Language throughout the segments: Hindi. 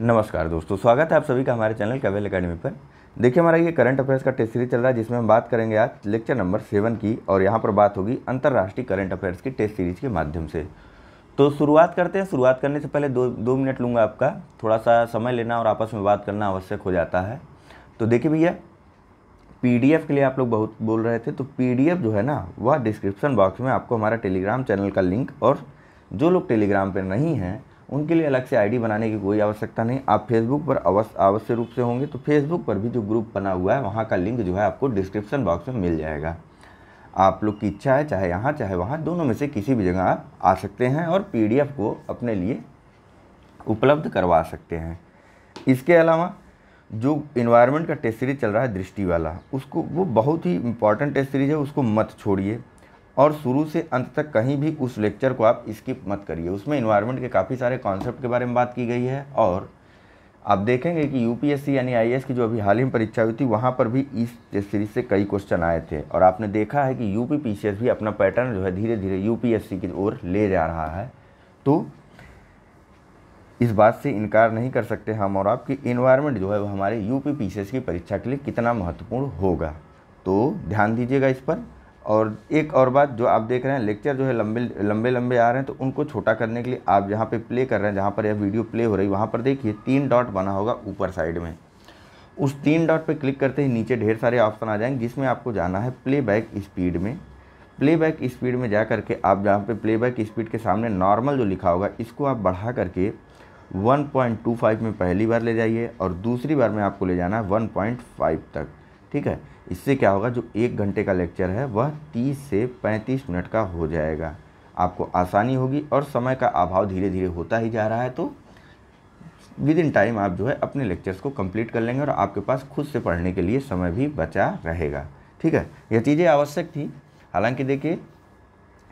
नमस्कार दोस्तों स्वागत है आप सभी का हमारे चैनल कवेल अकेडमी पर देखिए हमारा ये करंट अफेयर्स का टेस्ट सीरीज चल रहा है जिसमें हम बात करेंगे आज लेक्चर नंबर सेवन की और यहाँ पर बात होगी अंतर्राष्ट्रीय करंट अफेयर्स की टेस्ट सीरीज के माध्यम से तो शुरुआत करते हैं शुरुआत करने से पहले दो दो मिनट लूँगा आपका थोड़ा सा समय लेना और आपस में बात करना आवश्यक हो जाता है तो देखिए भैया पी के लिए आप लोग बहुत बोल रहे थे तो पी जो है ना वह डिस्क्रिप्शन बॉक्स में आपको हमारा टेलीग्राम चैनल का लिंक और जो लोग टेलीग्राम पर नहीं हैं उनके लिए अलग से आईडी बनाने की कोई आवश्यकता नहीं आप फेसबुक पर अवश्य अवश्य रूप से होंगे तो फेसबुक पर भी जो ग्रुप बना हुआ है वहाँ का लिंक जो है आपको डिस्क्रिप्शन बॉक्स में मिल जाएगा आप लोग की इच्छा है चाहे यहाँ चाहे वहाँ दोनों में से किसी भी जगह आप आ सकते हैं और पी को अपने लिए उपलब्ध करवा सकते हैं इसके अलावा जो इन्वायरमेंट का टेस्ट सीरीज चल रहा है दृष्टि वाला उसको वो बहुत ही इम्पॉर्टेंट टेस्ट सीरीज है उसको मत छोड़िए और शुरू से अंत तक कहीं भी उस लेक्चर को आप स्किप मत करिए उसमें इन्वायरमेंट के काफ़ी सारे कॉन्सेप्ट के बारे में बात की गई है और आप देखेंगे कि यूपीएससी यानी आईएएस की जो अभी हाल ही में परीक्षा हुई थी वहाँ पर भी इस सीरीज से कई क्वेश्चन आए थे और आपने देखा है कि यू पीसीएस भी अपना पैटर्न जो है धीरे धीरे यू की ओर ले जा रहा है तो इस बात से इनकार नहीं कर सकते हम और आप कि इन्वायरमेंट जो है वो हमारे यू पीसीएस की परीक्षा के लिए कितना महत्वपूर्ण होगा तो ध्यान दीजिएगा इस पर और एक और बात जो आप देख रहे हैं लेक्चर जो है लंबे लंबे लंबे आ रहे हैं तो उनको छोटा करने के लिए आप जहाँ पे प्ले कर रहे हैं जहाँ पर यह वीडियो प्ले हो रही है वहाँ पर देखिए तीन डॉट बना होगा ऊपर साइड में उस तीन डॉट पे क्लिक करते ही नीचे ढेर सारे ऑप्शन आ जाएंगे जिसमें आपको जाना है प्ले बैक स्पीड में प्ले बैक स्पीड में जा करके आप जहाँ पर प्ले बैक स्पीड के सामने नॉर्मल जो लिखा होगा इसको आप बढ़ा करके वन में पहली बार ले जाइए और दूसरी बार में आपको ले जाना है वन तक ठीक है इससे क्या होगा जो एक घंटे का लेक्चर है वह तीस से पैंतीस मिनट का हो जाएगा आपको आसानी होगी और समय का अभाव धीरे धीरे होता ही जा रहा है तो विद इन टाइम आप जो है अपने लेक्चर्स को कंप्लीट कर लेंगे और आपके पास खुद से पढ़ने के लिए समय भी बचा रहेगा ठीक है यह चीज़ें आवश्यक थी हालांकि देखिए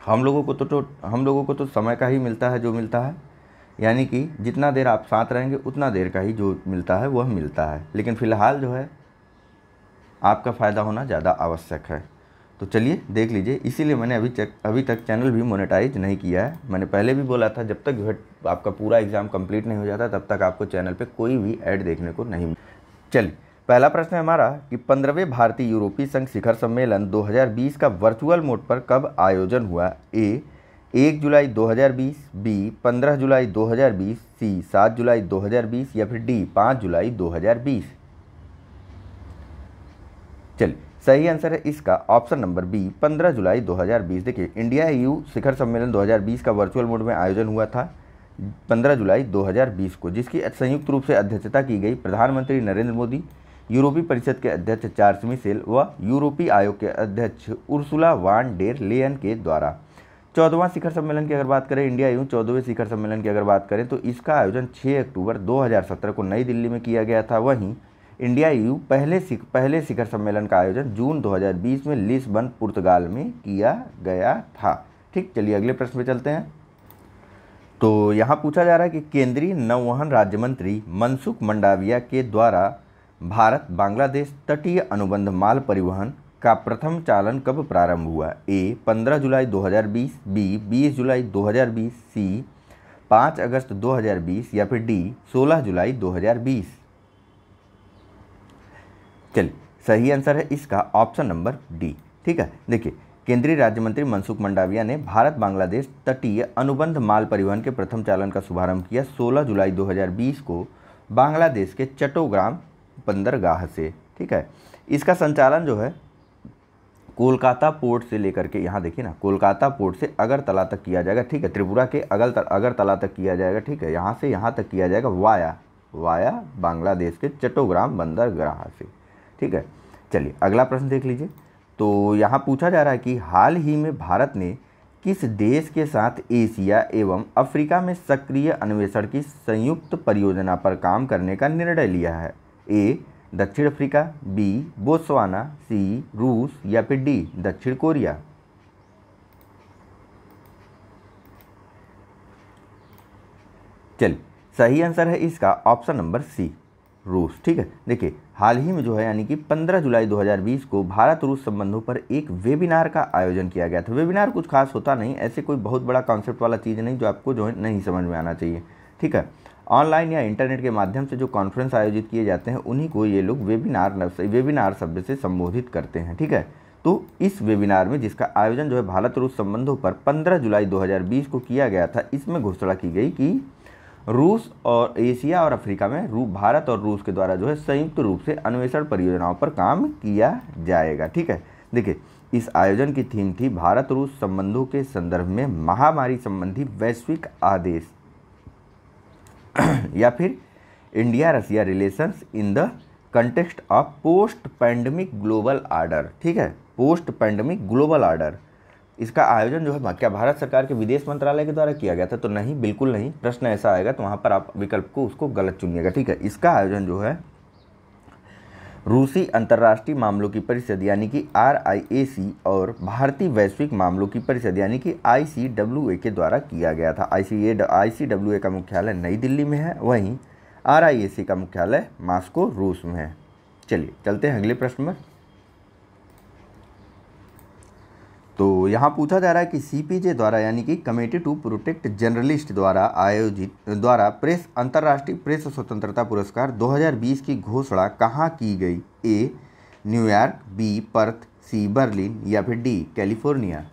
हम लोगों को तो, तो हम लोगों को तो समय का ही मिलता है जो मिलता है यानी कि जितना देर आप साथ रहेंगे उतना देर का ही जो मिलता है वह मिलता है लेकिन फ़िलहाल जो है आपका फ़ायदा होना ज़्यादा आवश्यक है तो चलिए देख लीजिए इसीलिए मैंने अभी चक अभी तक चैनल भी मोनेटाइज नहीं किया है मैंने पहले भी बोला था जब तक आपका पूरा एग्ज़ाम कंप्लीट नहीं हो जाता तब तक आपको चैनल पे कोई भी ऐड देखने को नहीं चलिए पहला प्रश्न है हमारा कि पंद्रहवें भारतीय यूरोपीय संघ शिखर सम्मेलन 2020 का वर्चुअल मोड पर कब आयोजन हुआ ए एक जुलाई दो बी पंद्रह जुलाई दो सी सात जुलाई दो या फिर डी पाँच जुलाई दो चलिए सही आंसर है इसका ऑप्शन नंबर बी 15 जुलाई 2020 देखिए इंडिया यू शिखर सम्मेलन 2020 का वर्चुअल मोड में आयोजन हुआ था 15 जुलाई 2020 को जिसकी संयुक्त रूप से अध्यक्षता की गई प्रधानमंत्री नरेंद्र मोदी यूरोपीय परिषद के अध्यक्ष चार्ल्स मिसेल व यूरोपीय आयोग के अध्यक्ष उर्सुला वान डेर लेन के द्वारा चौदहवां शिखर सम्मेलन की अगर बात करें इंडिया यू चौदहवें शिखर सम्मेलन की अगर बात करें तो इसका आयोजन छः अक्टूबर दो को नई दिल्ली में किया गया था वहीं इंडिया यू पहले सिख पहले शिखर सम्मेलन का आयोजन जून 2020 में लिस्बन पुर्तगाल में किया गया था ठीक चलिए अगले प्रश्न पे चलते हैं तो यहाँ पूछा जा रहा है कि केंद्रीय नौवहन राज्य मंत्री मनसुख मंडाविया के द्वारा भारत बांग्लादेश तटीय अनुबंध माल परिवहन का प्रथम चालन कब प्रारंभ हुआ ए 15 जुलाई 2020 बी 20 जुलाई 2020 सी 5 अगस्त 2020 या फिर डी 16 जुलाई चलिए सही आंसर है इसका ऑप्शन नंबर डी ठीक है देखिए केंद्रीय राज्य मंत्री मनसुख मंडाविया ने भारत बांग्लादेश तटीय अनुबंध माल परिवहन के प्रथम चालन का शुभारंभ किया 16 जुलाई 2020 को बांग्लादेश के चटोग्राम बंदरगाह से ठीक है इसका संचालन जो है कोलकाता पोर्ट से लेकर के यहाँ देखिए ना कोलकाता पोर्ट से अगरतला तक किया जाएगा ठीक है त्रिपुरा के अगल अगरतला तक किया जाएगा ठीक है यहाँ से यहाँ तक किया जाएगा वाया वाया बांग्लादेश के चटोग्राम बंदरगाह से ठीक है चलिए अगला प्रश्न देख लीजिए तो यहाँ पूछा जा रहा है कि हाल ही में भारत ने किस देश के साथ एशिया एवं अफ्रीका में सक्रिय अन्वेषण की संयुक्त परियोजना पर काम करने का निर्णय लिया है ए दक्षिण अफ्रीका बी बोत्सवाना सी रूस या फिर डी दक्षिण कोरिया चलिए सही आंसर है इसका ऑप्शन नंबर सी रूस ठीक है देखिए हाल ही में जो है यानी कि 15 जुलाई 2020 को भारत रूस संबंधों पर एक वेबिनार का आयोजन किया गया था वेबिनार कुछ खास होता नहीं ऐसे कोई बहुत बड़ा कॉन्सेप्ट वाला चीज़ नहीं जो आपको जो है नहीं समझ में आना चाहिए ठीक है ऑनलाइन या इंटरनेट के माध्यम से जो कॉन्फ्रेंस आयोजित किए जाते हैं उन्हीं को ये लोग वेबिनार वेबिनार शब्द से संबोधित करते हैं ठीक है तो इस वेबिनार में जिसका आयोजन जो है भारत रूस संबंधों पर 15 जुलाई 2020 को किया गया था इसमें घोषणा की गई कि रूस और एशिया और अफ्रीका में रू भारत और रूस के द्वारा जो है संयुक्त रूप से अन्वेषण परियोजनाओं पर काम किया जाएगा ठीक है देखिए इस आयोजन की थीम थी भारत रूस संबंधों के संदर्भ में महामारी संबंधी वैश्विक आदेश या फिर India Russia relations in the context of post pandemic global order ठीक है पोस्ट पैंडमिक ग्लोबल आर्डर इसका आयोजन जो है क्या भारत सरकार के विदेश मंत्रालय के द्वारा किया गया था तो नहीं बिल्कुल नहीं प्रश्न ऐसा आएगा तो वहाँ पर आप विकल्प को उसको गलत चुनिएगा ठीक है इसका आयोजन जो है रूसी अंतर्राष्ट्रीय मामलों की परिषद यानी कि आर और भारतीय वैश्विक मामलों की परिषद यानी कि आई के द्वारा किया गया था आई सी का मुख्यालय नई दिल्ली में है वहीं आर का मुख्यालय मास्को रूस में है चलिए चलते हैं अगले प्रश्न में यहाँ पूछा जा रहा है कि सीपीजे द्वारा यानी कि कमेटी टू प्रोटेक्ट जर्नलिस्ट द्वारा आयोजित द्वारा प्रेस अंतर्राष्ट्रीय प्रेस स्वतंत्रता पुरस्कार 2020 की घोषणा कहाँ की गई A New York B Perth C Berlin या फिर डी कैलिफोर्निया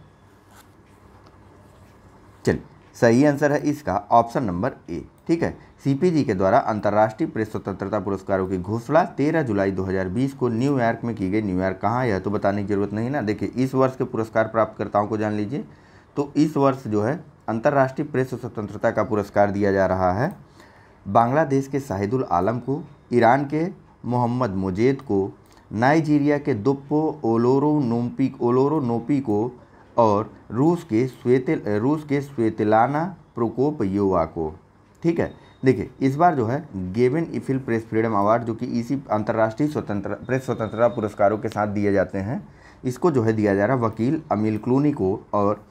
चलिए सही आंसर है इसका ऑप्शन नंबर ए ठीक है सीपीजी के द्वारा अंतर्राष्ट्रीय प्रेस स्वतंत्रता पुरस्कारों की घोषणा 13 जुलाई 2020 को न्यूयॉर्क में की गई न्यूयॉर्क कहाँ यह तो बताने की जरूरत नहीं ना देखिए इस वर्ष के पुरस्कार प्राप्तकर्ताओं को जान लीजिए तो इस वर्ष जो है अंतर्राष्ट्रीय प्रेस स्वतंत्रता का पुरस्कार दिया जा रहा है बांग्लादेश के शाहिदुल आलम को ईरान के मोहम्मद मुजेद को नाइजीरिया के दुप्पो ओलोरो नोपी ओलोरो नोपी को और रूस के श्वेत रूस के श्वेतलाना प्रोकोप युवा को ठीक है देखिए इस बार जो है Gavin Ifill press freedom award जो कि इसी अंतर्राष्ट्रीय स्वतंत्र प्रेस स्वतंत्रता पुरस्कारों के साथ दिए जाते हैं इसको जो है दिया जा रहा है वकील अमील क्लूनी को और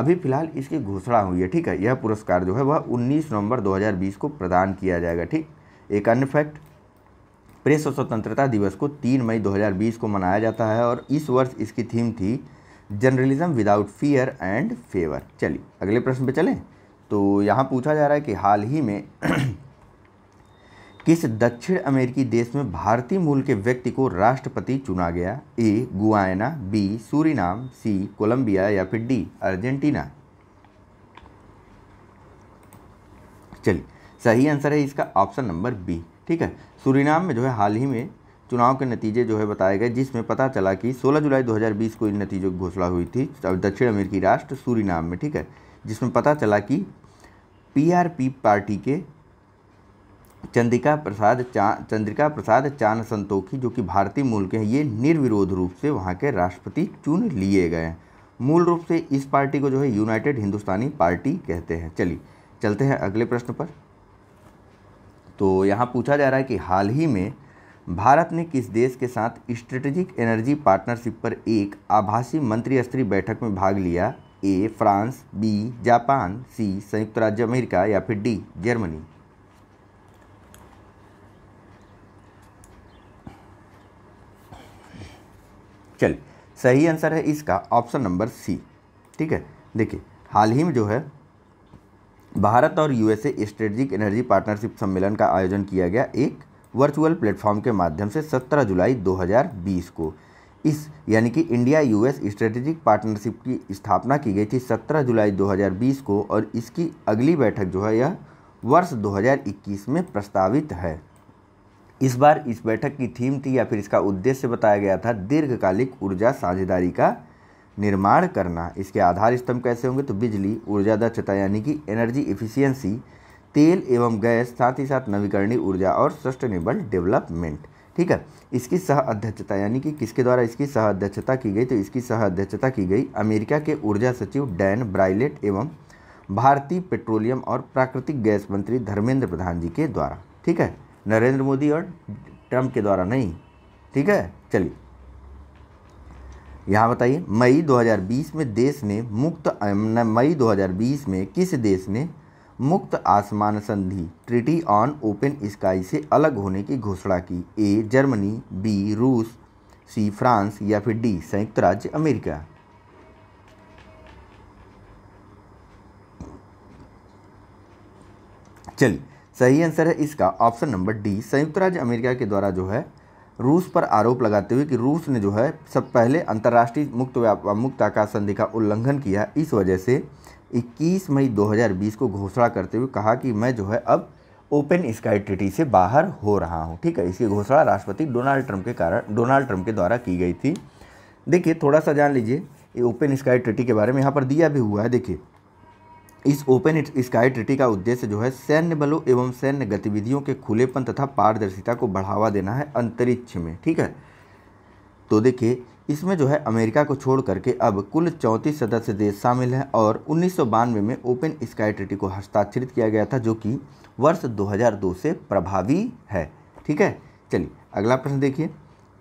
अभी फिलहाल इसकी घोषणा हुई है ठीक है यह पुरस्कार जो है वह 19 नवंबर 2020 को प्रदान किया जाएगा ठीक एक अन्य फैक्ट प्रेस और स्वतंत्रता दिवस को 3 मई 2020 को मनाया जाता है और इस वर्ष इसकी थीम थी journalism without fear and favour चलिए अगले प्रश्न पे चलें तो यहाँ पूछा जा रहा है कि हाल ही में किस दक्षिण अमेरिकी देश में भारतीय मूल के व्यक्ति को राष्ट्रपति चुना गया A Guyana B Suriname C Colombia या फिर डी अर्जेंटीना चलिए सही आंसर है इसका ऑप्शन नंबर बी ठीक है सूरीनाम में जो है हाल ही में चुनाव के नतीजे जो है बताए गए जिसमें पता चला कि 16 जुलाई 2020 को इन नतीजों की घोषणा हुई थी दक्षिण अमेरिकी राष्ट्र सूरीनाम में ठीक है जिसमें पता चला कि पीआरपी पार्टी के चंद्रिका प्रसाद चा चंद्रिका प्रसाद चांद संतोखी जो कि भारतीय मूल के हैं ये निर्विरोध रूप से वहाँ के राष्ट्रपति चुन लिए गए हैं मूल रूप से इस पार्टी को जो है यूनाइटेड हिंदुस्तानी पार्टी कहते हैं चलिए चलते हैं अगले प्रश्न पर तो यहाँ पूछा जा रहा है कि हाल ही में भारत ने किस देश के साथ स्ट्रेटेजिक एनर्जी पार्टनरशिप पर एक आभासी मंत्री स्तरीय बैठक में भाग लिया A France B Japan C संयुक्त राज्य अमेरिका या फिर डी जर्मनी चल सही आंसर है इसका ऑप्शन नंबर सी ठीक है देखिए हाल ही में जो है भारत और यूएसए स्ट्रेटजिक एनर्जी पार्टनरशिप सम्मेलन का आयोजन किया गया एक वर्चुअल प्लेटफॉर्म के माध्यम से 17 जुलाई 2020 को इस यानी कि इंडिया यूएस स्ट्रेटेजिक पार्टनरशिप की स्थापना की गई थी 17 जुलाई 2020 को और इसकी अगली बैठक जो है यह वर्ष 2021 में प्रस्तावित है इस बार इस बैठक की थीम थी या फिर इसका उद्देश्य बताया गया था दीर्घकालिक ऊर्जा साझेदारी का निर्माण करना इसके आधार स्तंभ कैसे होंगे तो बिजली ऊर्जा दक्षता यानी कि एनर्जी इफिशियंसी तेल एवं गैस साथ ही साथ नवीकरणीय ऊर्जा और सस्टेनेबल डेवलपमेंट ठीक है इसकी सह अध्यक्षता यानी कि किसके द्वारा इसकी सह अध्यक्षता की गई तो इसकी सह अध्यक्षता की गई अमेरिका के ऊर्जा सचिव डैन ब्राइलेट एवं भारतीय पेट्रोलियम और प्राकृतिक गैस मंत्री धर्मेंद्र प्रधान जी के द्वारा ठीक है नरेंद्र मोदी और ट्रंप के द्वारा नहीं ठीक है चलिए यहाँ बताइए मई 2020 में देश ने मुक्त मई 2020 में किस देश ने मुक्त आसमान संधि ट्रिटी ऑन ओपन स्काई से अलग होने की घोषणा की ए जर्मनी बी रूस सी फ्रांस या फिर डी संयुक्त राज्य अमेरिका चलिए सही आंसर है इसका ऑप्शन नंबर डी संयुक्त राज्य अमेरिका के द्वारा जो है रूस पर आरोप लगाते हुए कि रूस ने जो है सब पहले अंतर्राष्ट्रीय मुक्त मुक्त आकाश संधि का उल्लंघन किया इस वजह से 21 मई 2020 को घोषणा करते हुए कहा कि मैं जो है अब ओपन स्काई ट्रिटी से बाहर हो रहा हूँ ठीक है इसकी घोषणा राष्ट्रपति डोनाल्ड ट्रंप के कारण डोनाल्ड ट्रंप के द्वारा की गई थी देखिए थोड़ा सा जान लीजिए ये ओपन स्काई ट्रिटी के बारे में यहाँ पर दिया भी हुआ है देखिए इस ओपन स्काई ट्रिटी का उद्देश्य जो है सैन्य बलों एवं सैन्य गतिविधियों के खुलेपन तथा पारदर्शिता को बढ़ावा देना है अंतरिक्ष में ठीक है तो देखिए इसमें जो है अमेरिका को छोड़ करके अब कुल चौंतीस सदस्य देश शामिल हैं और उन्नीस में ओपन स्काई ट्रिटी को हस्ताक्षरित किया गया था जो कि वर्ष 2002 से प्रभावी है ठीक है चलिए अगला प्रश्न देखिए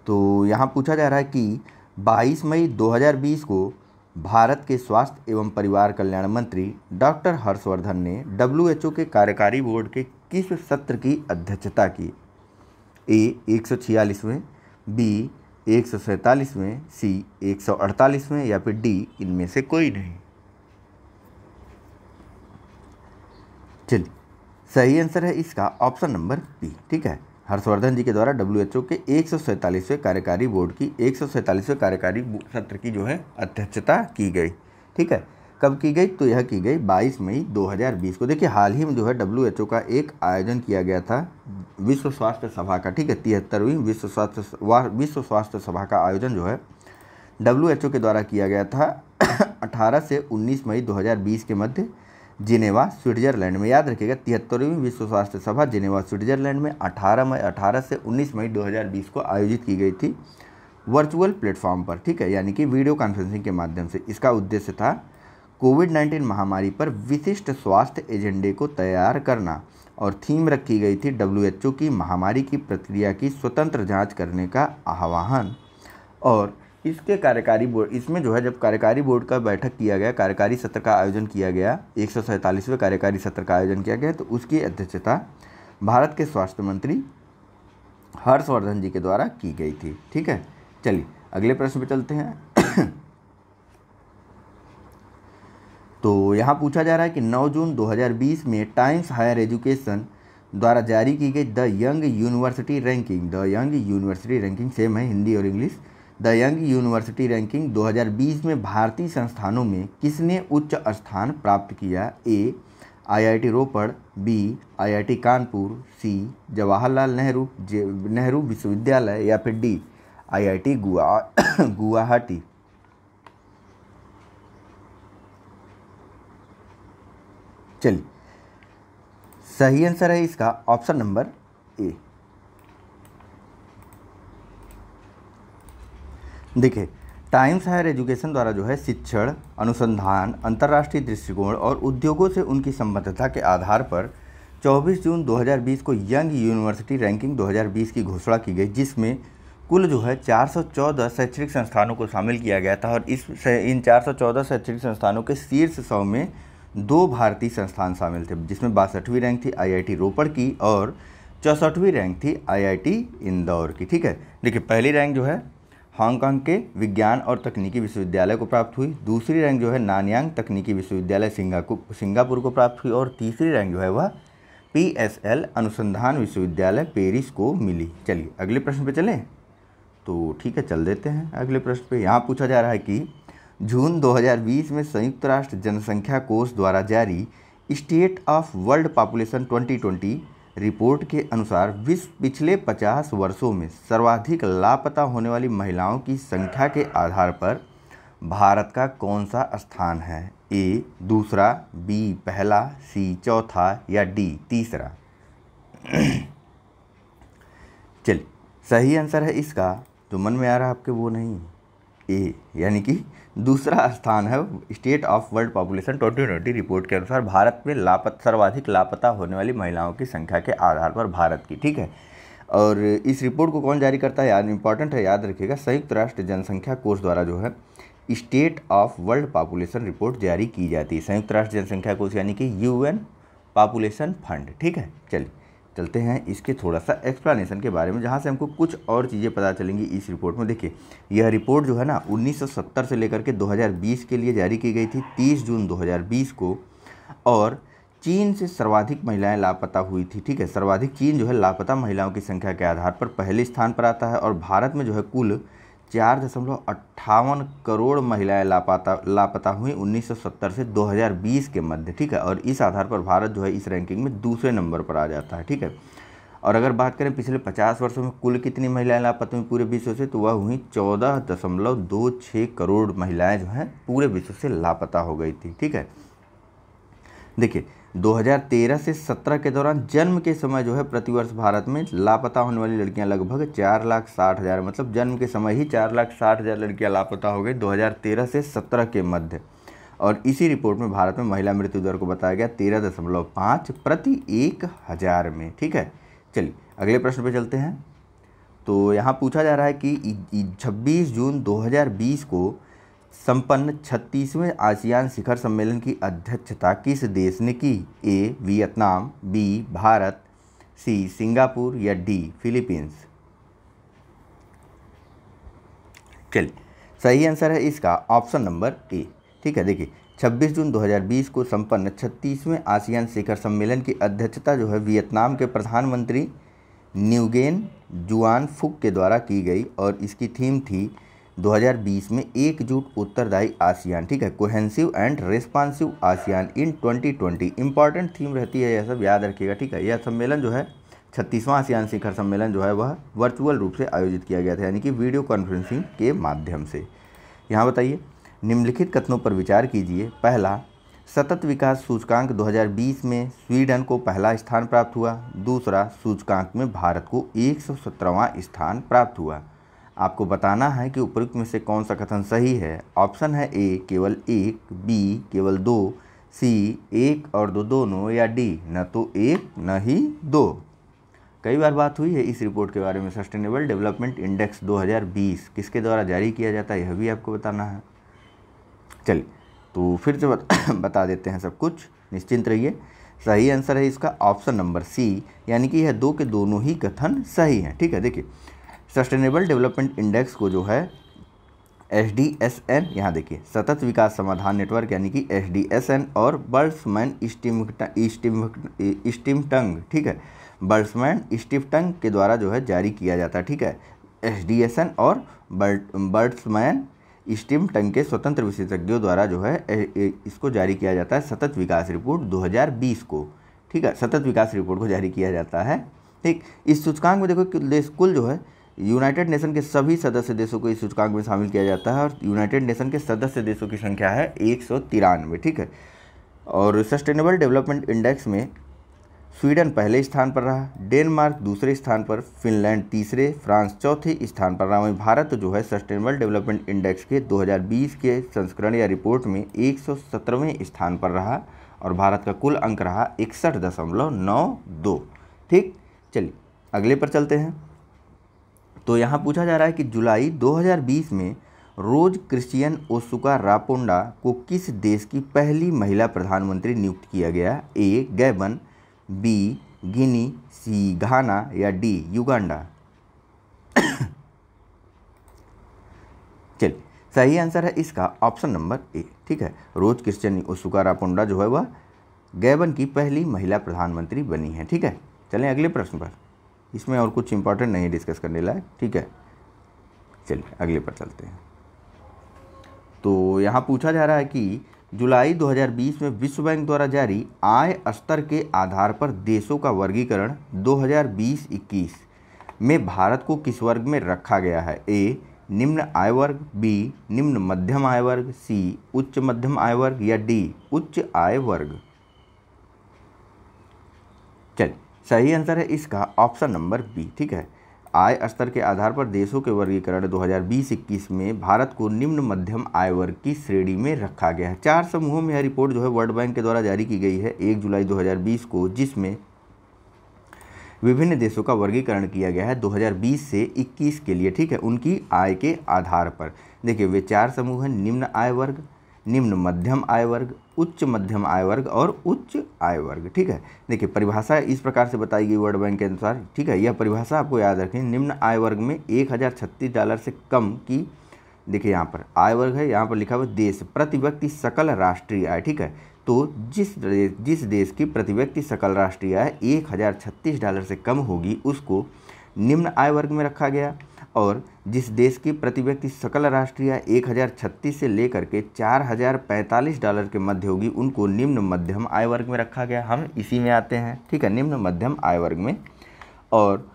तो यहाँ पूछा जा रहा है कि 22 मई 2020 को भारत के स्वास्थ्य एवं परिवार कल्याण मंत्री डॉक्टर हर्षवर्धन ने डब्ल्यू के कार्यकारी बोर्ड के किस सत्र की अध्यक्षता की ए एक बी एक सौ सैंतालीस में सी एक सौ अड़तालीस में या फिर डी इनमें से कोई नहीं चलिए सही आंसर है इसका ऑप्शन नंबर बी ठीक है हर्षवर्धन जी के द्वारा डब्ल्यू के एक सौ कार्यकारी बोर्ड की एक सौ कार्यकारी सत्र की जो है अध्यक्षता की गई ठीक है कब की गई तो यह की गई 22 मई 2020 को देखिए हाल ही में जो है डब्ल्यू का एक आयोजन किया गया था विश्व स्वास्थ्य सभा का ठीक है तिहत्तरवीं विश्व स्वास्थ्य विश्व स्वास्थ्य सभा का आयोजन जो है डब्ल्यू के द्वारा किया गया था 18 से 19 मई 2020 के मध्य जिनेवा स्विट्जरलैंड में याद रखिएगा तिहत्तरवीं विश्व स्वास्थ्य सभा जिनेवा स्विट्जरलैंड में अठारह मई अठारह से उन्नीस मई दो को आयोजित की गई थी वर्चुअल प्लेटफॉर्म पर ठीक है यानी कि वीडियो कॉन्फ्रेंसिंग के माध्यम से इसका उद्देश्य था कोविड 19 महामारी पर विशिष्ट स्वास्थ्य एजेंडे को तैयार करना और थीम रखी गई थी डब्ल्यू की महामारी की प्रक्रिया की स्वतंत्र जांच करने का आह्वान और इसके कार्यकारी बोर्ड इसमें जो है जब कार्यकारी बोर्ड का बैठक किया गया कार्यकारी सत्र का आयोजन किया गया एक सौ कार्यकारी सत्र का आयोजन किया गया तो उसकी अध्यक्षता भारत के स्वास्थ्य मंत्री हर्षवर्धन जी के द्वारा की गई थी ठीक है चलिए अगले प्रश्न पर चलते हैं तो यहाँ पूछा जा रहा है कि 9 जून 2020 में टाइम्स हायर एजुकेशन द्वारा जारी की गई the young university ranking the young university ranking same है हिंदी और English the young university ranking 2020 में भारतीय संस्थानों में किसने उच्च स्थान प्राप्त किया A IIT Ropar B IIT Kanpur C Jawaharlal Nehru Nehru विश्वविद्यालय या फिर डी आईआईटी गुआ गुवाहाटी चलिए सही आंसर है इसका ऑप्शन नंबर ए देखिए टाइम्स हायर एजुकेशन द्वारा जो है शिक्षण अनुसंधान अंतर्राष्ट्रीय दृष्टिकोण और उद्योगों से उनकी संबद्धता के आधार पर 24 जून 2020 को यंग यूनिवर्सिटी रैंकिंग 2020 की घोषणा की गई जिसमें कुल जो है 414 शैक्षणिक संस्थानों को शामिल किया गया था और इस इन 414 शैक्षणिक संस्थानों के शीर्ष सौ में दो भारतीय संस्थान शामिल थे जिसमें बासठवीं रैंक थी आईआईटी रोपड़ की और चौंसठवीं रैंक थी आईआईटी इंदौर की ठीक है देखिए पहली रैंक जो है हांगकांग के विज्ञान और तकनीकी विश्वविद्यालय को प्राप्त हुई दूसरी रैंक जो है नानयांग तकनीकी विश्वविद्यालय सिंगापुर को प्राप्त हुई और तीसरी रैंक जो है वह पी अनुसंधान विश्वविद्यालय पेरिस को मिली चलिए अगले प्रश्न पर चलें तो ठीक है चल देते हैं अगले प्रश्न पर यहाँ पूछा जा रहा है कि जून 2020 में संयुक्त राष्ट्र जनसंख्या कोष द्वारा जारी state of world population 2020 report के अनुसार विश्व पिछले 50 वर्षों में सर्वाधिक लापता होने वाली महिलाओं की संख्या के आधार पर भारत का कौन सा स्थान है ए दूसरा बी पहला सी चौथा या डी तीसरा चलिए सही आंसर है इसका जो तो मन में आ रहा है आपके वो नहीं ए यानी कि दूसरा स्थान है state of world population 2020 report के अनुसार भारत में लापत सर्वाधिक लापता होने वाली महिलाओं की संख्या के आधार पर भारत की ठीक है और इस रिपोर्ट को कौन जारी करता है याद इंपॉर्टेंट है याद रखिएगा संयुक्त राष्ट्र जनसंख्या कोष द्वारा जो है state of world population report जारी की जाती है संयुक्त राष्ट्र जनसंख्या कोष यानी कि यू पॉपुलेशन फंड ठीक है चलिए चलते हैं इसके थोड़ा सा एक्सप्लानेशन के बारे में जहाँ से हमको कुछ और चीज़ें पता चलेंगी इस रिपोर्ट में देखिए यह रिपोर्ट जो है ना 1970 से लेकर के 2020 के लिए जारी की गई थी 30 जून 2020 को और चीन से सर्वाधिक महिलाएं लापता हुई थी ठीक है सर्वाधिक चीन जो है लापता महिलाओं की संख्या के आधार पर पहले स्थान पर आता है और भारत में जो है कुल चार दशमलव अट्ठावन करोड़ महिलाएं लापता लापता हुई 1970 से 2020 के मध्य ठीक है और इस आधार पर भारत जो है इस रैंकिंग में दूसरे नंबर पर आ जाता है ठीक है और अगर बात करें पिछले 50 वर्षों में कुल कितनी महिलाएं लापता हुई पूरे विश्व से तो वह हुई चौदह दशमलव दो छः करोड़ महिलाएं जो हैं पूरे विश्व से लापता हो गई थी ठीक है देखिए 2013 से 17 के दौरान जन्म के समय जो है प्रतिवर्ष भारत में लापता होने वाली लड़कियां लगभग चार लाख साठ हज़ार मतलब जन्म के समय ही चार लाख साठ हज़ार लड़कियाँ लापता हो गई 2013 से 17 के मध्य और इसी रिपोर्ट में भारत में महिला मृत्यु दर को बताया गया तेरह दशमलव पाँच प्रति एक हज़ार में ठीक है चलिए अगले प्रश्न पर चलते हैं तो यहाँ पूछा जा रहा है कि छब्बीस जून दो को संपन्न छत्तीसवें आसियान शिखर सम्मेलन की अध्यक्षता किस देश ने की A Vietnam B Bharat C Singapore या डी फिलीपींस चलिए सही आंसर है इसका ऑप्शन नंबर ए ठीक है देखिए 26 जून 2020 को संपन्न 36वें आसियान शिखर सम्मेलन की अध्यक्षता जो है वियतनाम के प्रधानमंत्री न्यूगेन जुआन फुक के द्वारा की गई और इसकी थीम थी 2020 में एकजुट उत्तरदायी आसियान ठीक है cohesive and responsive ASEAN in 2020 important theme रहती है यह सब याद रखिएगा ठीक है यह सम्मेलन जो है छत्तीसवां आसियान शिखर सम्मेलन जो है वह वर्चुअल रूप से आयोजित किया गया था यानी कि वीडियो कॉन्फ्रेंसिंग के माध्यम से यहाँ बताइए निम्नलिखित कथनों पर विचार कीजिए पहला सतत विकास सूचकांक 2020 में स्वीडन को पहला स्थान प्राप्त हुआ दूसरा सूचकांक में भारत को एक स्थान प्राप्त हुआ आपको बताना है कि उपरोक्त में से कौन सा कथन सही है ऑप्शन है ए केवल एक बी केवल दो सी एक और दो दोनों या डी न तो एक न ही दो कई बार बात हुई है इस रिपोर्ट के बारे में सस्टेनेबल डेवलपमेंट इंडेक्स 2020 किसके द्वारा जारी किया जाता है यह भी आपको बताना है चलिए तो फिर से बता देते हैं सब कुछ निश्चिंत रहिए सही आंसर है इसका ऑप्शन नंबर सी यानी कि यह दो के दोनों ही कथन सही हैं ठीक है देखिए सस्टेनेबल डेवलपमेंट इंडेक्स को जो है एस डी एस एन यहाँ देखिए सतत विकास समाधान नेटवर्क यानी कि एस डी एस एन और बर्ड्समैन टंग ठीक है बर्ड्समैन स्टिफटंग के द्वारा जो है जारी किया जाता है ठीक है एस डी एस एन और बर्ड बर्ड्समैन स्टीम टंग के स्वतंत्र विशेषज्ञों द्वारा जो है इसको जारी किया जाता है सतत विकास रिपोर्ट 2020 को ठीक है सतत विकास रिपोर्ट को जारी किया जाता है ठीक इस सूचकांक में देखो कुल जो है यूनाइटेड नेशन के सभी सदस्य देशों को इस सूचकांक में शामिल किया जाता है और यूनाइटेड नेशन के सदस्य देशों की संख्या है एक ठीक है और सस्टेनेबल डेवलपमेंट इंडेक्स में स्वीडन पहले स्थान पर रहा डेनमार्क दूसरे स्थान पर फिनलैंड तीसरे फ्रांस चौथे स्थान पर रहा वहीं भारत जो है सस्टेनेबल डेवलपमेंट इंडेक्स के 2020 के संस्करण या रिपोर्ट में 117वें स्थान पर रहा और भारत का कुल अंक रहा इकसठ दशमलव नौ दो ठीक चलिए अगले पर चलते हैं तो यहाँ पूछा जा रहा है कि जुलाई 2020 में रोज क्रिश्चियन ओसुका रापोंडा को किस देश की पहली महिला प्रधानमंत्री नियुक्त किया गया ए गैबन बी गिनी सी घाना या डी युगांडा चलिए सही आंसर है इसका ऑप्शन नंबर ए ठीक है रोज क्रिश्चियन ओसुका रापोंडा जो है वह गैबन की पहली महिला प्रधानमंत्री बनी है ठीक है चलें अगले प्रश्न पर इसमें और कुछ इंपॉर्टेंट नहीं डिस्कस करने लायक ठीक है चलिए अगले पर चलते हैं तो यहाँ पूछा जा रहा है कि जुलाई 2020 में विश्व बैंक द्वारा जारी आय स्तर के आधार पर देशों का वर्गीकरण 2020-21 में भारत को किस वर्ग में रखा गया है ए निम्न आय वर्ग बी निम्न मध्यम आय वर्ग सी उच्च मध्यम आय वर्ग या डी उच्च आय वर्ग चलिए सही आंसर है इसका ऑप्शन नंबर बी ठीक है आय स्तर के आधार पर देशों के वर्गीकरण 2020-21 में भारत को निम्न मध्यम आय वर्ग की श्रेणी में रखा गया है चार समूहों में यह रिपोर्ट जो है वर्ल्ड बैंक के द्वारा जारी की गई है एक जुलाई 2020 को जिसमें विभिन्न देशों का वर्गीकरण किया गया है 2020 से 21 के लिए ठीक है उनकी आय के आधार पर देखिए वे चार समूह हैं निम्न आय वर्ग निम्न मध्यम आय वर्ग उच्च मध्यम आय वर्ग और उच्च आय वर्ग ठीक है देखिए परिभाषा इस प्रकार से बताई गई वर्ल्ड बैंक के अनुसार ठीक है यह परिभाषा आपको याद रखें निम्न आय वर्ग में एक हज़ार छत्तीस डॉलर से कम की देखिए यहाँ पर आय वर्ग है यहाँ पर लिखा हुआ देश प्रति व्यक्ति सकल राष्ट्रीय आय ठीक है तो जिस देश जिस देश की प्रति व्यक्ति सकल राष्ट्रीय आय एक हज़ार छत्तीस डॉलर से कम होगी उसको निम्न आय वर्ग में रखा गया और जिस देश की प्रति व्यक्ति सकल राष्ट्रीय एक हज़ार छत्तीस से लेकर के चार हज़ार पैंतालीस डॉलर के मध्य होगी उनको निम्न मध्यम आय वर्ग में रखा गया हम इसी में आते हैं ठीक है निम्न मध्यम आय वर्ग में और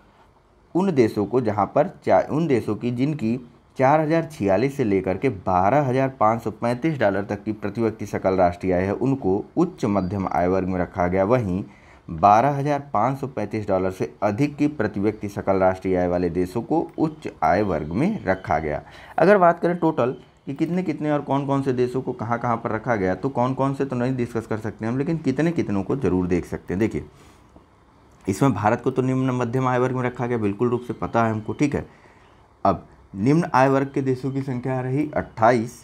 उन देशों को जहाँ पर उन देशों की जिनकी चार हज़ार छियालीस से लेकर के बारह हज़ार पाँच सौ पैंतीस डॉलर तक की प्रति व्यक्ति सकल राष्ट्रीय आय है उनको उच्च मध्यम आय वर्ग में रखा गया वहीं 12,535 डॉलर से अधिक की प्रति व्यक्ति सकल राष्ट्रीय आय वाले देशों को उच्च आय वर्ग में रखा गया अगर बात करें टोटल कि कितने कितने और कौन कौन से देशों को कहाँ कहाँ पर रखा गया तो कौन कौन से तो नहीं डिस्कस कर सकते हम लेकिन कितने कितनों को जरूर देख सकते हैं देखिए इसमें भारत को तो निम्न मध्यम आय वर्ग में रखा गया बिल्कुल रूप से पता है हमको ठीक है अब निम्न आय वर्ग के देशों की संख्या रही अट्ठाईस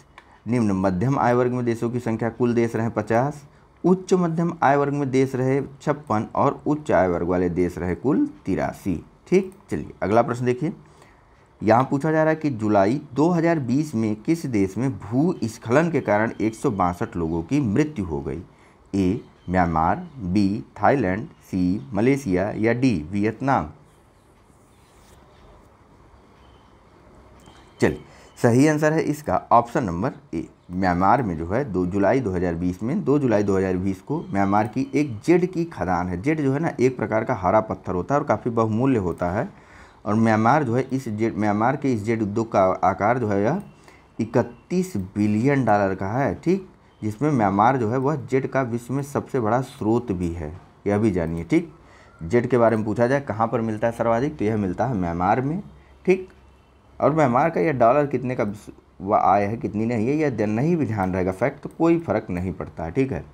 निम्न मध्यम आय वर्ग में देशों की संख्या कुल देश रहे पचास उच्च मध्यम आय वर्ग में देश रहे छप्पन और उच्च आय वर्ग वाले देश रहे कुल तिरासी ठीक चलिए अगला प्रश्न देखिए यहाँ पूछा जा रहा है कि जुलाई 2020 में किस देश में भू स्खलन के कारण एक लोगों की मृत्यु हो गई A Myanmar B Thailand C Malaysia या डी वियतनाम चलिए सही आंसर है इसका ऑप्शन नंबर ए म्यांमार में जो है दो जुलाई 2020 में दो जुलाई 2020 को म्यांमार की एक जेड की खदान है जेड जो है ना एक प्रकार का हरा पत्थर होता है और काफ़ी बहुमूल्य होता है और म्यांमार जो है इस जेड म्यांमार के इस जेड उद्योग का आकार जो है यह इकतीस बिलियन डॉलर का है ठीक जिसमें म्यांमार जो है वह जेड का विश्व में सबसे बड़ा स्रोत भी है यह भी जानिए ठीक जेड के बारे में पूछा जाए कहाँ पर मिलता है सर्वाधिक तो यह मिलता है म्यांमार में ठीक और म्यांमार का यह डॉलर कितने का व आय है कितनी नहीं है यह नहीं भी ध्यान रहेगा फैक्ट तो कोई फ़र्क नहीं पड़ता है ठीक है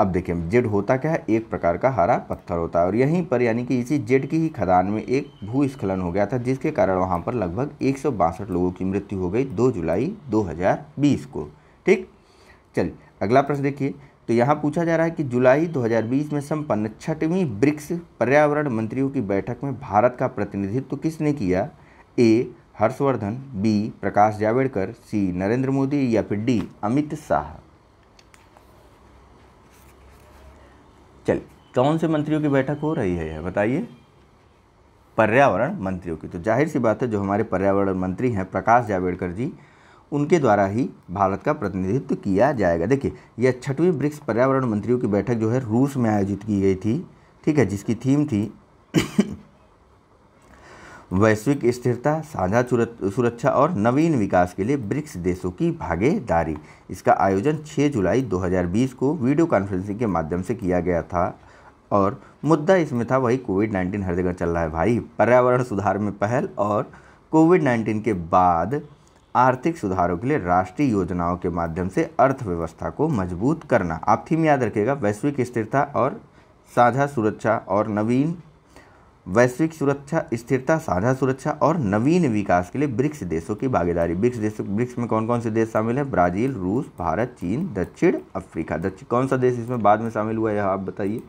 अब देखिए जेड होता क्या है एक प्रकार का हरा पत्थर होता है और यहीं पर यानी कि इसी जेड की ही खदान में एक भूस्खलन हो गया था जिसके कारण वहाँ पर लगभग एक लोगों की मृत्यु हो गई दो जुलाई दो को ठीक चलिए अगला प्रश्न देखिए तो यहाँ पूछा जा रहा है कि जुलाई 2020 में संपन्न छठवीं ब्रिक्स पर्यावरण मंत्रियों की बैठक में भारत का प्रतिनिधित्व तो किसने किया A Harshvardhan B Prakash Javadekar C Narendra Modi या फिर डी अमित शाह चलिए कौन से मंत्रियों की बैठक हो रही है यह बताइए पर्यावरण मंत्रियों की तो जाहिर सी बात है जो हमारे पर्यावरण मंत्री हैं प्रकाश जावड़ेकर जी उनके द्वारा ही भारत का प्रतिनिधित्व किया जाएगा देखिए यह छठवीं ब्रिक्स पर्यावरण मंत्रियों की बैठक जो है रूस में आयोजित की गई थी ठीक है जिसकी थीम थी वैश्विक स्थिरता साझा सुरक्षा और नवीन विकास के लिए ब्रिक्स देशों की भागीदारी इसका आयोजन 6 जुलाई 2020 को वीडियो कॉन्फ्रेंसिंग के माध्यम से किया गया था और मुद्दा इसमें था वही कोविड 19 हर जगह चल रहा है भाई पर्यावरण सुधार में पहल और कोविड 19 के बाद आर्थिक सुधारों के लिए राष्ट्रीय योजनाओं के माध्यम से अर्थव्यवस्था को मजबूत करना आप थीम याद रखेगा वैश्विक स्थिरता और साझा सुरक्षा और नवीन वैश्विक सुरक्षा स्थिरता साझा सुरक्षा और नवीन विकास के लिए ब्रिक्स देशों की भागीदारी ब्रिक्स देशों ब्रिक्स में कौन कौन से देश शामिल है ब्राज़ील रूस भारत चीन दक्षिण अफ्रीका दक्षिण कौन सा देश इसमें बाद में शामिल हुआ है आप बताइए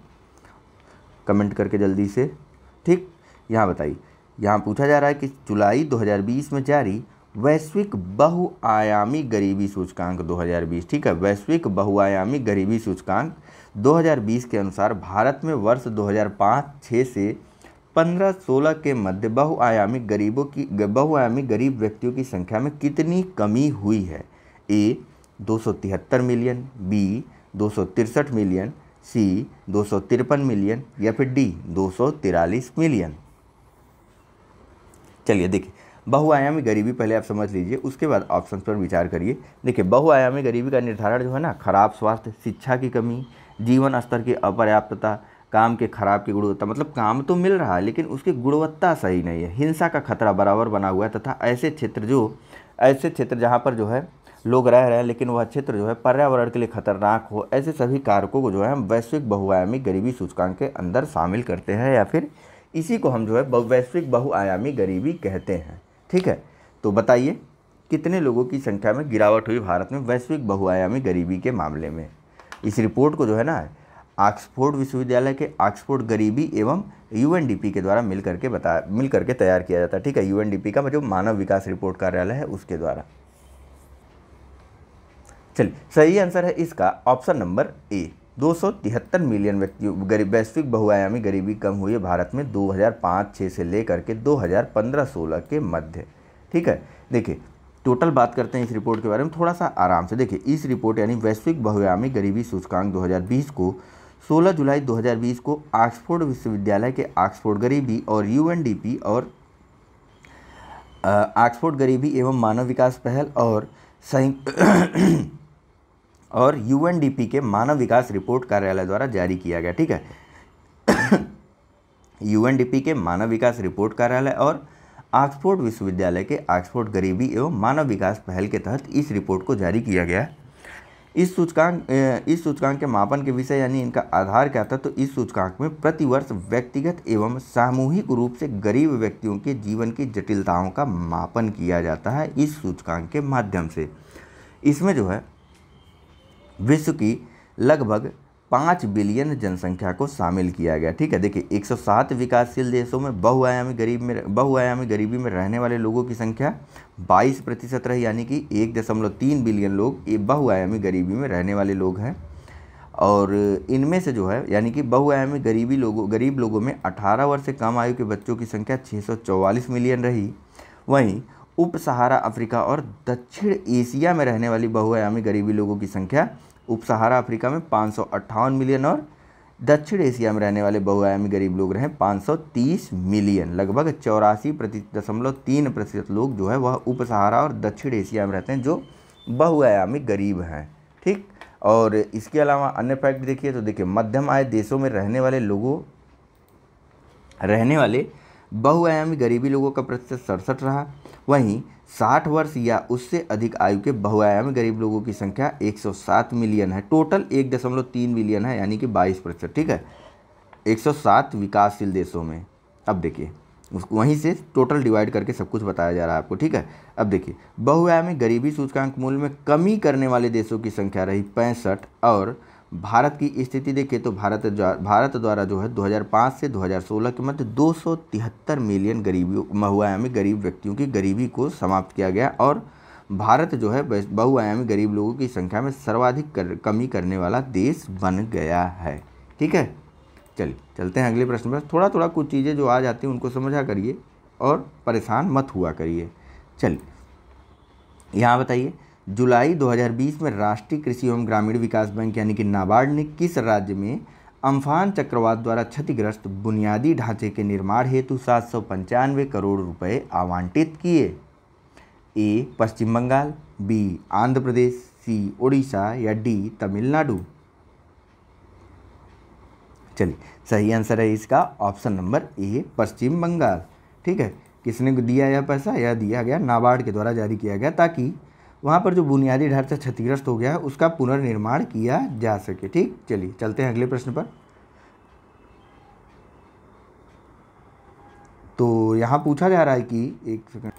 कमेंट करके जल्दी से ठीक यहाँ बताइए यहाँ पूछा जा रहा है कि जुलाई 2020 में जारी वैश्विक बहुआयामी गरीबी सूचकांक 2020 ठीक है वैश्विक बहुआयामी गरीबी सूचकांक 2020 के अनुसार भारत में वर्ष 2005-6 से पंद्रह सोलह के मध्य बहुआयामी गरीबों की बहुआयामी गरीब व्यक्तियों की संख्या में कितनी कमी हुई है ए दो मिलियन बी दो मिलियन सी दो मिलियन या फिर डी दो मिलियन चलिए देखिए बहुआयामी गरीबी पहले आप समझ लीजिए उसके बाद ऑप्शन पर विचार करिए देखिए बहुआयामी गरीबी का निर्धारण जो है ना खराब स्वास्थ्य शिक्षा की कमी जीवन स्तर की अपर्याप्तता काम के खराब की गुणवत्ता मतलब काम तो मिल रहा है लेकिन उसकी गुणवत्ता सही नहीं है हिंसा का खतरा बराबर बना हुआ है तथा ऐसे क्षेत्र जो ऐसे क्षेत्र जहाँ पर जो है लोग रह रहे हैं लेकिन वह क्षेत्र जो है पर्यावरण के लिए खतरनाक हो ऐसे सभी कारकों को जो है हम वैश्विक बहुआयामी गरीबी सूचकांक के अंदर शामिल करते हैं या फिर इसी को हम जो है वैश्विक बहुआयामी गरीबी कहते हैं ठीक है तो बताइए कितने लोगों की संख्या में गिरावट हुई भारत में वैश्विक बहुआयामी गरीबी के मामले में इस रिपोर्ट को जो है ना ऑक्सफोर्ड विश्वविद्यालय के ऑक्सफोर्ड गरीबी एवं यूएनडीपी के द्वारा मिल करके बता मिल करके तैयार किया जाता है ठीक है यूएनडीपी का जो मानव विकास रिपोर्ट कार्यालय है उसके द्वारा चलिए सही आंसर है इसका ऑप्शन नंबर ए दो मिलियन व्यक्ति गरीब वैश्विक बहुआयामी गरीबी कम हुई है भारत में 2005 हज़ार से लेकर के 2015-16 के मध्य ठीक है देखिए टोटल बात करते हैं इस रिपोर्ट के बारे में थोड़ा सा आराम से देखिए इस रिपोर्ट यानी वैश्विक बहुआयामी गरीबी सूचकांक 2020 को 16 जुलाई 2020 को ऑक्सफोर्ड विश्वविद्यालय के ऑक्सफोर्ड गरीबी और यूएनडीपी और ऑक्सफोर्ड गरीबी एवं मानव विकास पहल और संयुक्त और यूएनडीपी के मानव विकास रिपोर्ट कार्यालय द्वारा जारी किया गया ठीक है यूएनडीपी के मानव विकास रिपोर्ट कार्यालय और ऑक्सफोर्ड विश्वविद्यालय के ऑक्सफोर्ड गरीबी एवं मानव विकास पहल के तहत इस रिपोर्ट को जारी किया गया इस सूचकांक इस सूचकांक के मापन के विषय यानी इनका आधार क्या था तो इस सूचकांक में प्रतिवर्ष व्यक्तिगत एवं सामूहिक रूप से गरीब व्यक्तियों के जीवन की जटिलताओं का मापन किया जाता है इस सूचकांक के माध्यम से इसमें जो है विश्व की लगभग पाँच बिलियन जनसंख्या को शामिल किया गया ठीक है देखिए 107 विकासशील देशों में बहुआयामी गरीब में बहुआयामी गरीबी में रहने वाले लोगों की संख्या 22 प्रतिशत रही यानी कि एक दशमलव तीन बिलियन लोग ये बहुआयामी गरीबी में रहने वाले लोग हैं और इनमें से जो है यानी कि बहुआयामी गरीबी लोगों गरीब लोगों में अठारह वर्ष से कम आयु के बच्चों की संख्या चौवालीस मिलियन रही वहीं उप सहारा अफ्रीका और दक्षिण एशिया में रहने वाली बहुआयामी गरीबी लोगों की संख्या उप सहारा अफ्रीका में पाँच मिलियन और दक्षिण एशिया में रहने वाले बहुआयामी गरीब लोग रहे 530 मिलियन लगभग चौरासी प्रति दशमलव तीन प्रतिशत लोग जो है वह उप सहारा और दक्षिण एशिया में रहते हैं जो बहुआयामी गरीब हैं ठीक और इसके अलावा अन्य फैक्ट देखिए तो देखिए मध्यम आय देशों में रहने वाले लोगों रहने वाले बहुआयामी गरीबी लोगों का प्रतिशत सड़सठ रहा वहीं साठ वर्ष या उससे अधिक आयु के बहुआयामी गरीब लोगों की संख्या 107 मिलियन है टोटल एक दशमलव तीन मिलियन है यानी कि 22 प्रतिशत ठीक है 107 विकासशील देशों में अब देखिए उसको वहीं से टोटल डिवाइड करके सब कुछ बताया जा रहा है आपको ठीक है अब देखिए बहुआयामी गरीबी सूचकांक मूल्य में कमी करने वाले देशों की संख्या रही पैंसठ और भारत की स्थिति देखें तो भारत भारत द्वारा जो है 2005 से 2016 के मध्य दो मिलियन गरीबी बहुआयामी गरीब व्यक्तियों की गरीबी को समाप्त किया गया और भारत जो है बहुआयामी गरीब लोगों की संख्या में सर्वाधिक कर, कमी करने वाला देश बन गया है ठीक है चलिए चलते हैं अगले प्रश्न पर थोड़ा थोड़ा कुछ चीज़ें जो आ जाती हैं उनको समझा करिए और परेशान मत हुआ करिए चलिए यहाँ बताइए जुलाई 2020 में राष्ट्रीय कृषि एवं ग्रामीण विकास बैंक यानी कि नाबार्ड ने किस राज्य में अम्फान चक्रवात द्वारा क्षतिग्रस्त बुनियादी ढांचे के निर्माण हेतु सात सौ पंचानवे करोड़ रुपये आवंटित किए A Paschim Bengal B Andhra Pradesh C Odisha या डी तमिलनाडु चलिए सही आंसर है इसका option number A Paschim Bengal ठीक है किसने दिया यह पैसा यह दिया गया नाबार्ड के द्वारा जारी किया गया ताकि वहाँ पर जो बुनियादी ढांचा क्षतिग्रस्त हो गया है उसका पुनर्निर्माण किया जा सके ठीक चलिए चलते हैं अगले प्रश्न पर तो यहाँ पूछा जा रहा है कि एक सेकंड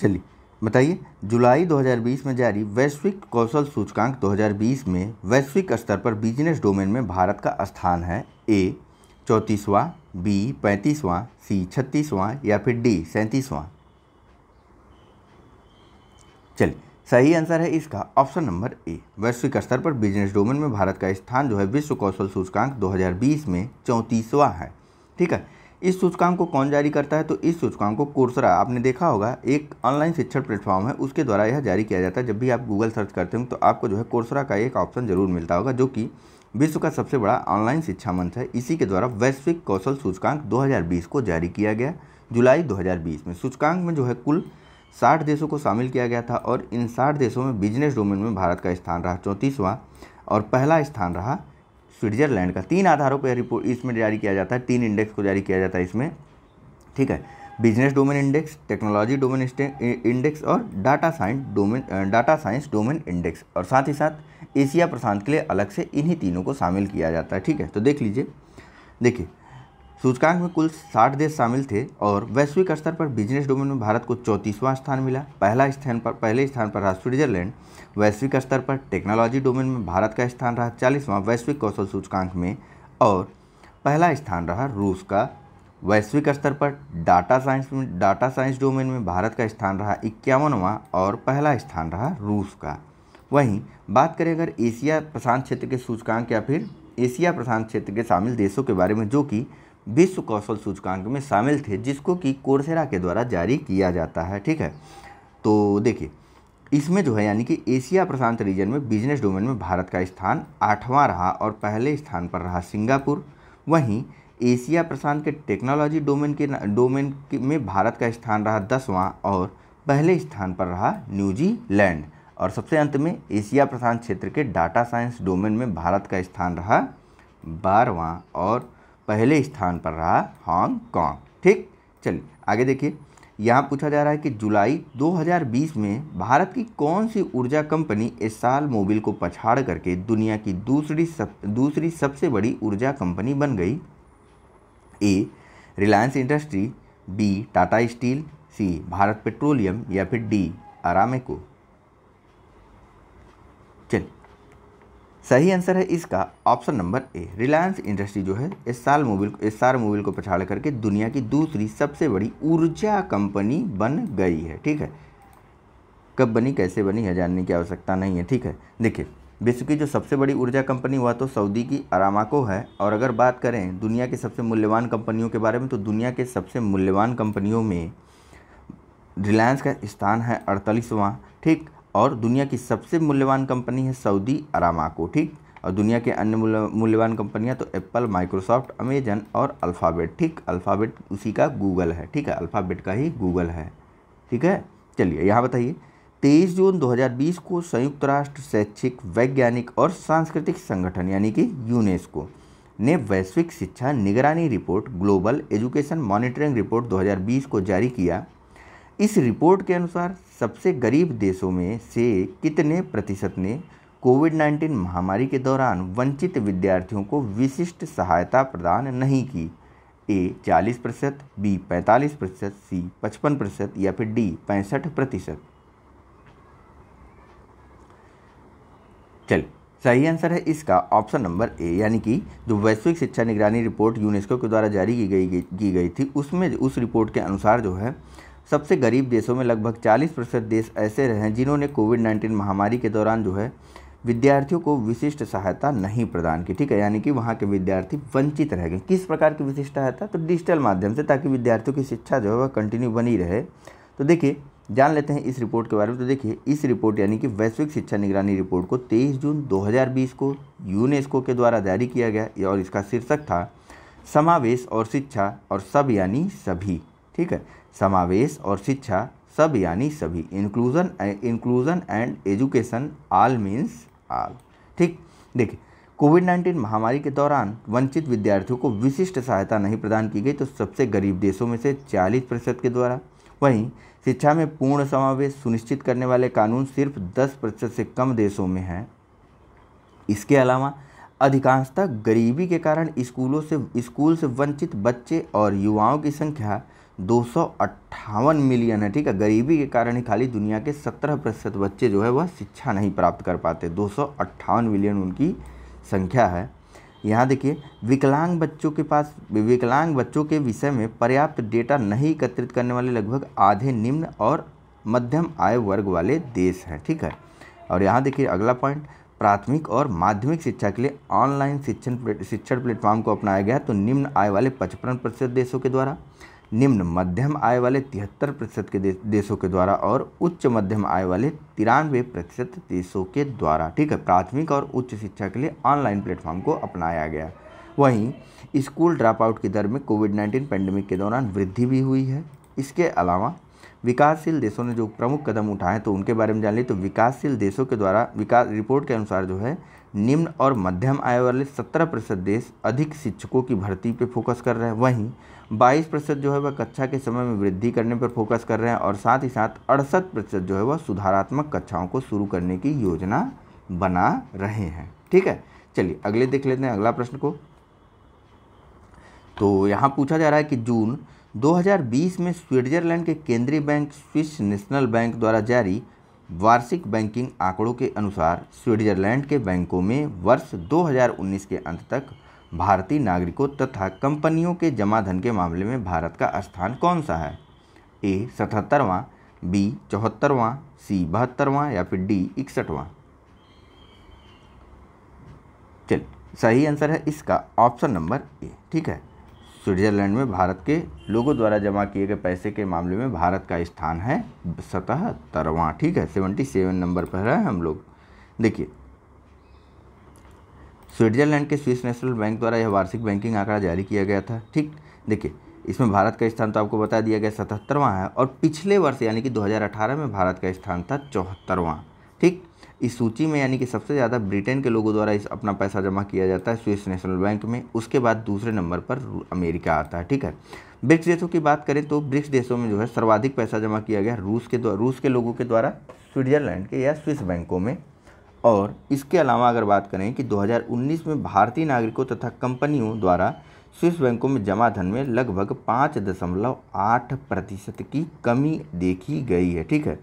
चलिए बताइए जुलाई 2020 में जारी वैश्विक कौशल सूचकांक 2020 में वैश्विक स्तर पर बिजनेस डोमेन में भारत का स्थान है ए चौंतीसवां बी पैंतीसवां सी छत्तीसवां या फिर डी सैंतीसवां चलिए सही आंसर है इसका ऑप्शन नंबर ए वैश्विक स्तर पर बिजनेस डोमेन में भारत का स्थान जो है विश्व कौशल सूचकांक 2020 में चौंतीसवां है ठीक है इस सूचकांक को कौन जारी करता है तो इस सूचकांक को कोर्सरा आपने देखा होगा एक ऑनलाइन शिक्षण प्लेटफॉर्म है उसके द्वारा यह जारी किया जाता है जब भी आप गूगल सर्च करते हो तो आपको जो है कोर्सरा का एक ऑप्शन जरूर मिलता होगा जो कि विश्व का सबसे बड़ा ऑनलाइन शिक्षा मंच है इसी के द्वारा वैश्विक कौशल सूचकांक दो को जारी किया गया जुलाई दो में सूचकांक में जो है कुल साठ देशों को शामिल किया गया था और इन साठ देशों में बिजनेस डोमेन में भारत का स्थान रहा चौंतीसवां और पहला स्थान रहा स्विट्जरलैंड का तीन आधारों पर रिपोर्ट इसमें जारी किया जाता है तीन इंडेक्स को जारी किया जाता है इसमें ठीक है business domain index technology domain index और data science domain data science domain index और साथ ही साथ एशिया प्रशांत के लिए अलग से इन्हीं तीनों को शामिल किया जाता है ठीक है तो देख लीजिए देखिए सूचकांक में कुल 60 देश शामिल थे और वैश्विक स्तर पर बिजनेस डोमेन में भारत को चौंतीसवां स्थान मिला पहला स्थान पर पहले स्थान पर रहा स्विट्जरलैंड वैश्विक स्तर पर टेक्नोलॉजी डोमेन में भारत का स्थान रहा चालीसवां वैश्विक कौशल सूचकांक में और पहला स्थान रहा रूस का वैश्विक स्तर पर डाटा साइंस में डाटा साइंस डोमेन में भारत का स्थान रहा इक्यावनवां और पहला स्थान रहा रूस का वहीं बात करें अगर एशिया प्रशांत क्षेत्र के सूचकांक या फिर एशिया प्रशांत क्षेत्र के शामिल देशों के बारे में जो कि विश्व कौशल सूचकांक में शामिल थे जिसको कि कोर्सेरा के द्वारा जारी किया जाता है ठीक है तो देखिए इसमें जो है यानी कि एशिया प्रशांत रीजन में बिजनेस डोमेन में भारत का स्थान आठवां रहा और पहले स्थान पर रहा सिंगापुर वहीं एशिया प्रशांत के टेक्नोलॉजी डोमेन के डोमेन में भारत का स्थान रहा दसवां और पहले स्थान पर रहा न्यूजीलैंड और सबसे अंत में एशिया प्रशांत क्षेत्र के डाटा साइंस डोमेन में भारत का स्थान रहा बारहवां और पहले स्थान पर रहा हांगकांग ठीक चलिए आगे देखिए यहाँ पूछा जा रहा है कि जुलाई 2020 में भारत की कौन सी ऊर्जा कंपनी एसाल मोबिल को पछाड़ करके दुनिया की दूसरी सब दूसरी सबसे बड़ी ऊर्जा कंपनी बन गई A Reliance Industry B Tata steel C Bharat petroleum या फिर डी अरामेको चलिए सही आंसर है इसका option number A Reliance Industry जो है एस साल मोबिल एस आर मोबिल को पछाड़ करके दुनिया की दूसरी सबसे बड़ी ऊर्जा कंपनी बन गई है ठीक है कब बनी कैसे बनी है जानने की आवश्यकता नहीं है ठीक है देखिए विश्व की जो सबसे बड़ी ऊर्जा कंपनी हुआ तो सऊदी की अरामाको है और अगर बात करें दुनिया के सबसे मूल्यवान कंपनियों के बारे में तो दुनिया के सबसे मूल्यवान कंपनियों में रिलायंस का स्थान है अड़तालीसवां ठीक और दुनिया की सबसे मूल्यवान कंपनी है सऊदी अरामाको ठीक और दुनिया के अन्य मूल्यवान कंपनियां तो एप्पल माइक्रोसॉफ्ट अमेजन और अल्फ़ाबेट ठीक अल्फ़ाबेट उसी का गूगल है ठीक है अल्फ़ाबेट का ही गूगल है ठीक है चलिए यहाँ बताइए तेईस जून 2020 को संयुक्त राष्ट्र शैक्षिक वैज्ञानिक और सांस्कृतिक संगठन यानी कि यूनेस्को ने वैश्विक शिक्षा निगरानी report global education monitoring report 2020 को जारी किया इस रिपोर्ट के अनुसार सबसे गरीब देशों में से कितने प्रतिशत ने कोविड 19 महामारी के दौरान वंचित विद्यार्थियों को विशिष्ट सहायता प्रदान नहीं की ए 40 प्रतिशत बी 45 प्रतिशत सी 55 प्रतिशत या फिर डी पैंसठ प्रतिशत चल सही आंसर है इसका ऑप्शन नंबर ए यानी कि जो वैश्विक शिक्षा निगरानी रिपोर्ट यूनेस्को के द्वारा जारी की गई की गई थी उसमें उस रिपोर्ट के अनुसार जो है सबसे गरीब देशों में लगभग 40 प्रतिशत देश ऐसे रहे हैं जिन्होंने कोविड 19 महामारी के दौरान जो है विद्यार्थियों को विशिष्ट सहायता नहीं प्रदान की ठीक है यानी कि वहाँ के विद्यार्थी वंचित रह गए किस प्रकार की विशिष्ट सहायता तो डिजिटल माध्यम से ताकि विद्यार्थियों की शिक्षा जो है वह कंटिन्यू बनी रहे तो देखिए जान लेते हैं इस रिपोर्ट के बारे में तो देखिए इस रिपोर्ट यानी कि वैश्विक शिक्षा निगरानी रिपोर्ट को 23 जून 2020 को यूनेस्को के द्वारा जारी किया गया और इसका शीर्षक था समावेश और शिक्षा और सब यानी सभी ठीक है समावेश और शिक्षा सब यानी सभी inclusion inclusion and education all means all ठीक देखिए कोविड नाइन्टीन महामारी के दौरान वंचित विद्यार्थियों को विशिष्ट सहायता नहीं प्रदान की गई तो सबसे गरीब देशों में से 40 प्रतिशत के द्वारा वहीं शिक्षा में पूर्ण समावेश सुनिश्चित करने वाले कानून सिर्फ 10 प्रतिशत से कम देशों में हैं इसके अलावा अधिकांशतः गरीबी के कारण स्कूलों से स्कूल से वंचित बच्चे और युवाओं की संख्या दो मिलियन है ठीक है गरीबी के कारण ही खाली दुनिया के सत्रह प्रतिशत बच्चे जो है वह शिक्षा नहीं प्राप्त कर पाते दो मिलियन उनकी संख्या है यहाँ देखिए विकलांग बच्चों के पास विकलांग बच्चों के विषय में पर्याप्त डेटा नहीं एकत्रित करने वाले लगभग आधे निम्न और मध्यम आय वर्ग वाले देश हैं ठीक है और यहाँ देखिए अगला पॉइंट प्राथमिक और माध्यमिक शिक्षा के लिए ऑनलाइन शिक्षण शिक्षण प्लेटफॉर्म को अपनाया गया तो निम्न आय वाले पचपन प्रतिशत देशों के द्वारा निम्न मध्यम आय वाले तिहत्तर प्रतिशत के देशों के द्वारा और उच्च मध्यम आय वाले तिरानवे प्रतिशत देशों के द्वारा ठीक है प्राथमिक और उच्च शिक्षा के लिए ऑनलाइन प्लेटफॉर्म को अपनाया गया वहीं स्कूल ड्रॉप आउट की दर में कोविड नाइन्टीन पैंडेमिक के दौरान वृद्धि भी हुई है इसके अलावा विकासशील देशों ने जो प्रमुख कदम उठाए तो उनके बारे में जान लें तो विकासशील देशों के द्वारा विकास रिपोर्ट के अनुसार जो है निम्न और मध्यम आय वाले सत्रह प्रतिशत देश अधिक शिक्षकों की भर्ती पर फोकस कर रहे हैं वहीं बाईस प्रतिशत जो है वह कक्षा के समय में वृद्धि करने पर फोकस कर रहे हैं और साथ ही साथ अड़सठ प्रतिशत जो है वह सुधारात्मक कक्षाओं को शुरू करने की योजना बना रहे हैं ठीक है चलिए अगले देख लेते हैं अगला प्रश्न को तो यहाँ पूछा जा रहा है कि जून 2020 में स्विट्जरलैंड के केंद्रीय बैंक स्विस नेशनल बैंक द्वारा जारी वार्षिक बैंकिंग आंकड़ों के अनुसार स्विट्जरलैंड के बैंकों में वर्ष 2019 के अंत तक भारतीय नागरिकों तथा कंपनियों के जमा धन के मामले में भारत का स्थान कौन सा है ए सतहत्तरवाँ बी चौहत्तरवाँ सी बहत्तरवाँ या फिर डी इकसठवाँ चल सही आंसर है इसका ऑप्शन नंबर ए ठीक है स्विट्जरलैंड में भारत के लोगों द्वारा जमा किए गए पैसे के मामले में भारत का स्थान है सतहत्तरवाँ ठीक है सेवेंटी सेवन नंबर पर है हम लोग देखिए स्विट्जरलैंड के स्विस नेशनल बैंक द्वारा यह वार्षिक बैंकिंग आंकड़ा जारी किया गया था ठीक देखिए इसमें भारत का स्थान तो आपको बता दिया गया सतहत्तरवां है और पिछले वर्ष यानी कि 2018 में भारत का स्थान था चौहत्तरवां ठीक इस सूची में यानी कि सबसे ज़्यादा ब्रिटेन के लोगों द्वारा इस अपना पैसा जमा किया जाता है स्विस नेशनल बैंक में उसके बाद दूसरे नंबर पर अमेरिका आता है ठीक है ब्रिक्स देशों की बात करें तो ब्रिक्स देशों में जो है सर्वाधिक पैसा जमा किया गया रूस के द्वारा रूस के लोगों के द्वारा स्विट्जरलैंड के या स्विस बैंकों में और इसके अलावा अगर बात करें कि 2019 में भारतीय नागरिकों तथा कंपनियों द्वारा स्विस बैंकों में जमा धन में लगभग पाँच दशमलव आठ प्रतिशत की कमी देखी गई है ठीक है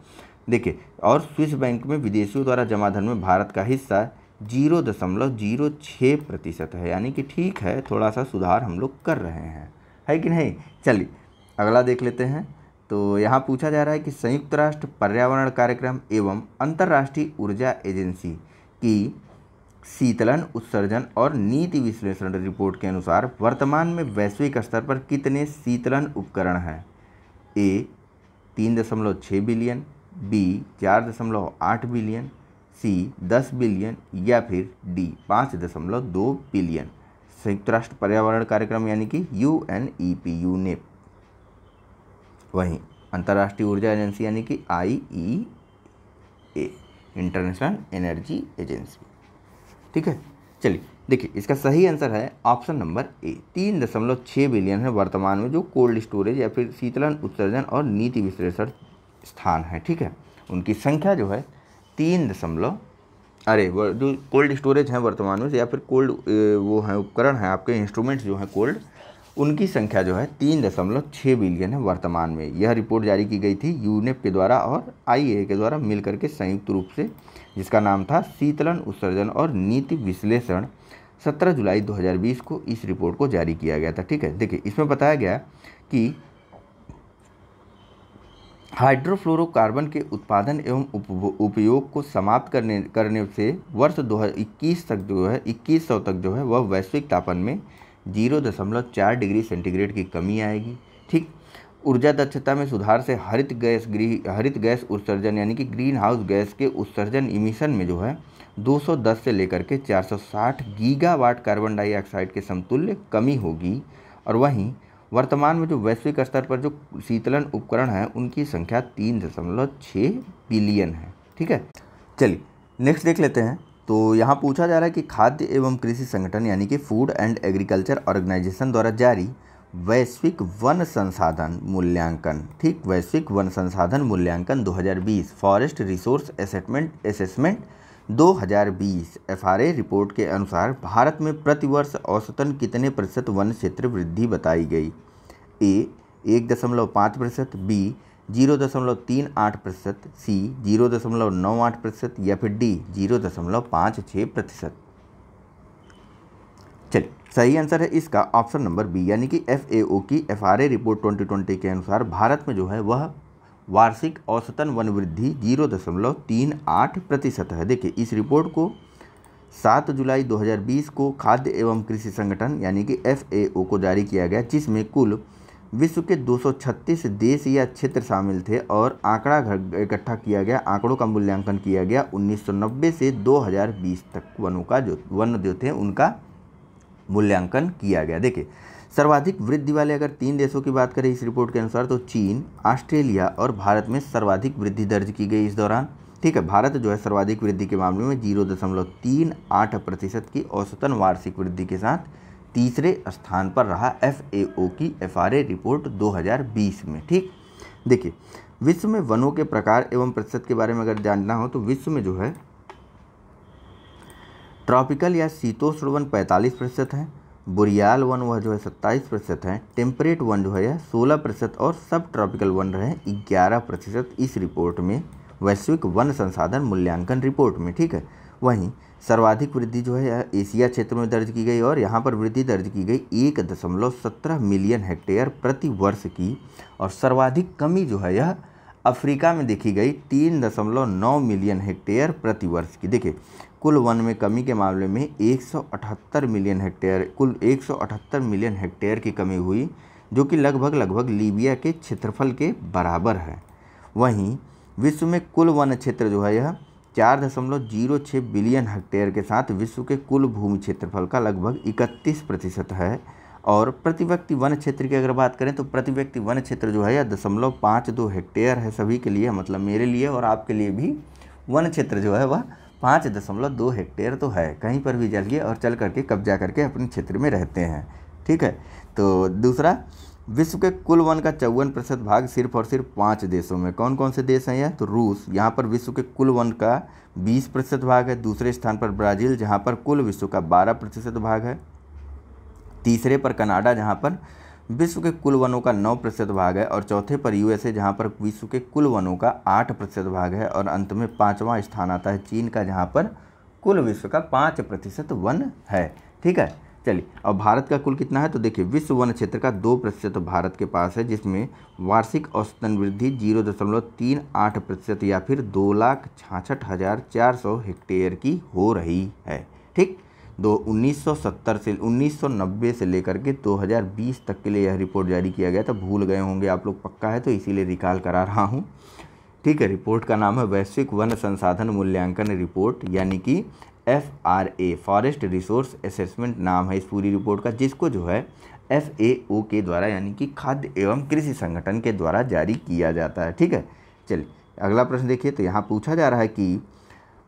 देखिए और स्विस बैंक में विदेशियों द्वारा जमा धन में भारत का हिस्सा जीरो दशमलव जीरो छः प्रतिशत है यानी कि ठीक है थोड़ा सा सुधार हम लोग कर रहे हैं है कि नहीं चलिए अगला देख लेते हैं तो यहाँ पूछा जा रहा है कि संयुक्त राष्ट्र पर्यावरण कार्यक्रम एवं अंतर्राष्ट्रीय ऊर्जा एजेंसी की शीतलन उत्सर्जन और नीति विश्लेषण रिपोर्ट के अनुसार वर्तमान में वैश्विक स्तर पर कितने शीतलन उपकरण हैं ए तीन दशमलव छः बिलियन बी चार दशमलव आठ बिलियन सी दस बिलियन या फिर डी पाँच दशमलव दो बिलियन संयुक्त राष्ट्र पर्यावरण कार्यक्रम यानी कि यू एन ई पी यू ने वहीं अंतर्राष्ट्रीय ऊर्जा एजेंसी यानी कि I E A international energy agency ठीक है चलिए देखिए इसका सही आंसर है ऑप्शन नंबर ए तीन दशमलव छः बिलियन है वर्तमान में जो कोल्ड स्टोरेज या फिर शीतलन उत्सर्जन और नीति विश्लेषण स्थान है ठीक है उनकी संख्या जो है तीन दशमलव अरे जो कोल्ड स्टोरेज हैं वर्तमान में या फिर कोल्ड वो हैं उपकरण हैं आपके इंस्ट्रूमेंट्स जो हैं कोल्ड उनकी संख्या जो है तीन दशमलव छः बिलियन है वर्तमान में यह रिपोर्ट जारी की गई थी यूनेप e के द्वारा और आई के द्वारा मिल करके संयुक्त रूप से जिसका नाम था शीतलन उत्सर्जन और नीति विश्लेषण 17 जुलाई 2020 को इस रिपोर्ट को जारी किया गया था ठीक है देखिए इसमें बताया गया कि हाइड्रोफ्लोरोकार्बन के उत्पादन एवं उपयोग को समाप्त करने करने से वर्ष 2021 तक जो है इक्कीस तक जो है वह वैश्विक तापन में जीरो दशमलव चार डिग्री सेंटीग्रेड की कमी आएगी ठीक ऊर्जा दक्षता में सुधार से हरित गैस गृह हरित गैस उत्सर्जन यानी कि ग्रीन हाउस गैस के उत्सर्जन इमिशन में जो है 210 से लेकर के 460 गीगावाट कार्बन डाइऑक्साइड के समतुल्य कमी होगी और वहीं वर्तमान में जो वैश्विक स्तर पर जो शीतलन उपकरण हैं उनकी संख्या तीन दशमलव छः बिलियन है ठीक है चलिए नेक्स्ट देख लेते हैं तो यहाँ पूछा जा रहा है कि खाद्य एवं कृषि संगठन यानी कि फूड एंड एग्रीकल्चर ऑर्गेनाइजेशन द्वारा जारी वैश्विक वन संसाधन मूल्यांकन ठीक वैश्विक वन संसाधन मूल्यांकन 2020 forest resource assessment assessment 2020 FRA report के अनुसार भारत में प्रतिवर्ष औसतन कितने प्रतिशत वन क्षेत्र वृद्धि बताई गई ए एक दशमलव पाँच प्रतिशत बी जीरो दशमलव तीन आठ प्रतिशत सी जीरो दशमलव नौ आठ प्रतिशत या फिर डी जीरो दशमलव पाँच छः प्रतिशत चलिए सही आंसर है इसका ऑप्शन नंबर बी यानी कि एफ की F R A report twenty twenty के अनुसार भारत में जो है वह वार्षिक औसतन वन वृद्धि जीरो दशमलव तीन आठ प्रतिशत है देखिए इस रिपोर्ट को सात जुलाई 2020 को खाद्य एवं कृषि संगठन यानी कि एफ को जारी किया गया जिसमें कुल विश्व के 236 देश या क्षेत्र शामिल थे और आंकड़ा इकट्ठा किया गया आंकड़ों का मूल्यांकन किया गया 1990 से 2020 तक वनों का जो वन जो थे उनका मूल्यांकन किया गया देखिए सर्वाधिक वृद्धि वाले अगर तीन देशों की बात करें इस रिपोर्ट के अनुसार तो चीन ऑस्ट्रेलिया और भारत में सर्वाधिक वृद्धि दर्ज की गई इस दौरान ठीक है भारत जो है सर्वाधिक वृद्धि के मामले में जीरो दशमलव तीन आठ प्रतिशत की औसतन वार्षिक वृद्धि के साथ तीसरे स्थान पर रहा एफ की एफ रिपोर्ट 2020 में ठीक देखिए विश्व में वनों के प्रकार एवं प्रतिशत के बारे में अगर जानना हो तो विश्व में जो है ट्रॉपिकल या शीतोष्ण वन पैंतालीस प्रतिशत है बुरियाल वन वह जो है सत्ताईस प्रतिशत है टेम्परेट वन जो है यह सोलह प्रतिशत और सब ट्रॉपिकल वन रहे ग्यारह प्रतिशत इस रिपोर्ट में वैश्विक वन संसाधन मूल्यांकन रिपोर्ट में ठीक है वहीं सर्वाधिक वृद्धि जो है एशिया क्षेत्र में दर्ज की गई और यहाँ पर वृद्धि दर्ज की गई एक दशमलव सत्रह मिलियन हेक्टेयर प्रति वर्ष की और सर्वाधिक कमी जो है यह अफ्रीका में देखी गई तीन दशमलव नौ मिलियन हेक्टेयर प्रति वर्ष की देखिए कुल वन में कमी के मामले में एक सौ अठहत्तर मिलियन हेक्टेयर कुल एक सौ अठहत्तर मिलियन हेक्टेयर की कमी हुई जो कि लगभग लगभग लीबिया के क्षेत्रफल के बराबर है वहीं विश्व में कुल वन क्षेत्र जो है यह चार दशमलव जीरो छः बिलियन हेक्टेयर के साथ विश्व के कुल भूमि क्षेत्रफल का लगभग इकतीस प्रतिशत है और प्रति व्यक्ति वन क्षेत्र की अगर बात करें तो प्रति व्यक्ति वन क्षेत्र जो है यह दशमलव पाँच दो हेक्टेयर है सभी के लिए मतलब मेरे लिए और आपके लिए भी वन क्षेत्र जो है वह पाँच दशमलव दो हेक्टेयर तो है कहीं पर भी जाइए और चल करके कब्जा करके अपने क्षेत्र में रहते हैं ठीक है तो दूसरा विश्व के कुल वन का चौवन प्रतिशत भाग सिर्फ और सिर्फ पाँच देशों में कौन कौन से देश हैं यह तो रूस यहाँ पर विश्व के कुल वन का बीस प्रतिशत भाग है दूसरे स्थान पर ब्राज़ील जहाँ पर कुल विश्व का बारह प्रतिशत भाग है तीसरे पर कनाडा जहाँ पर विश्व के कुल वनों का नौ प्रतिशत भाग है और चौथे पर यूएसए जहाँ पर विश्व के कुल वनों का आठ प्रतिशत भाग है और अंत में पाँचवा स्थान आता है चीन का जहाँ पर कुल विश्व का पाँच प्रतिशत वन है ठीक है चलिए अब भारत का कुल कितना है तो देखिए विश्व वन क्षेत्र का दो प्रतिशत भारत के पास है जिसमें वार्षिक औसतन वृद्धि जीरो दशमलव तीन आठ प्रतिशत या फिर दो लाख छाछठ हज़ार चार सौ हेक्टेयर की हो रही है ठीक दो सत्तर से नब्बे से लेकर के 2020 तक के लिए यह रिपोर्ट जारी किया गया था भूल गए होंगे आप लोग पक्का है तो इसीलिए रिकॉल करा रहा हूँ ठीक है रिपोर्ट का नाम है वैश्विक वन संसाधन मूल्यांकन रिपोर्ट यानी कि F R A forest resource assessment नाम है इस पूरी रिपोर्ट का जिसको जो है एफ ए ओ के द्वारा यानी कि खाद्य एवं कृषि संगठन के द्वारा जारी किया जाता है ठीक है चलिए अगला प्रश्न देखिए तो यहाँ पूछा जा रहा है कि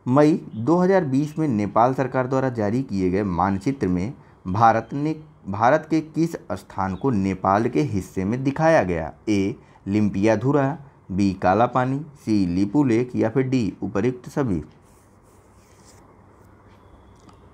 मई 2020 में नेपाल सरकार द्वारा जारी किए गए मानचित्र में भारत ने भारत के किस स्थान को नेपाल के हिस्से में दिखाया गया ए लिम्पियाधुरा बी काला पानी सी लिपू लेक या फिर डी उपरुक्त सभी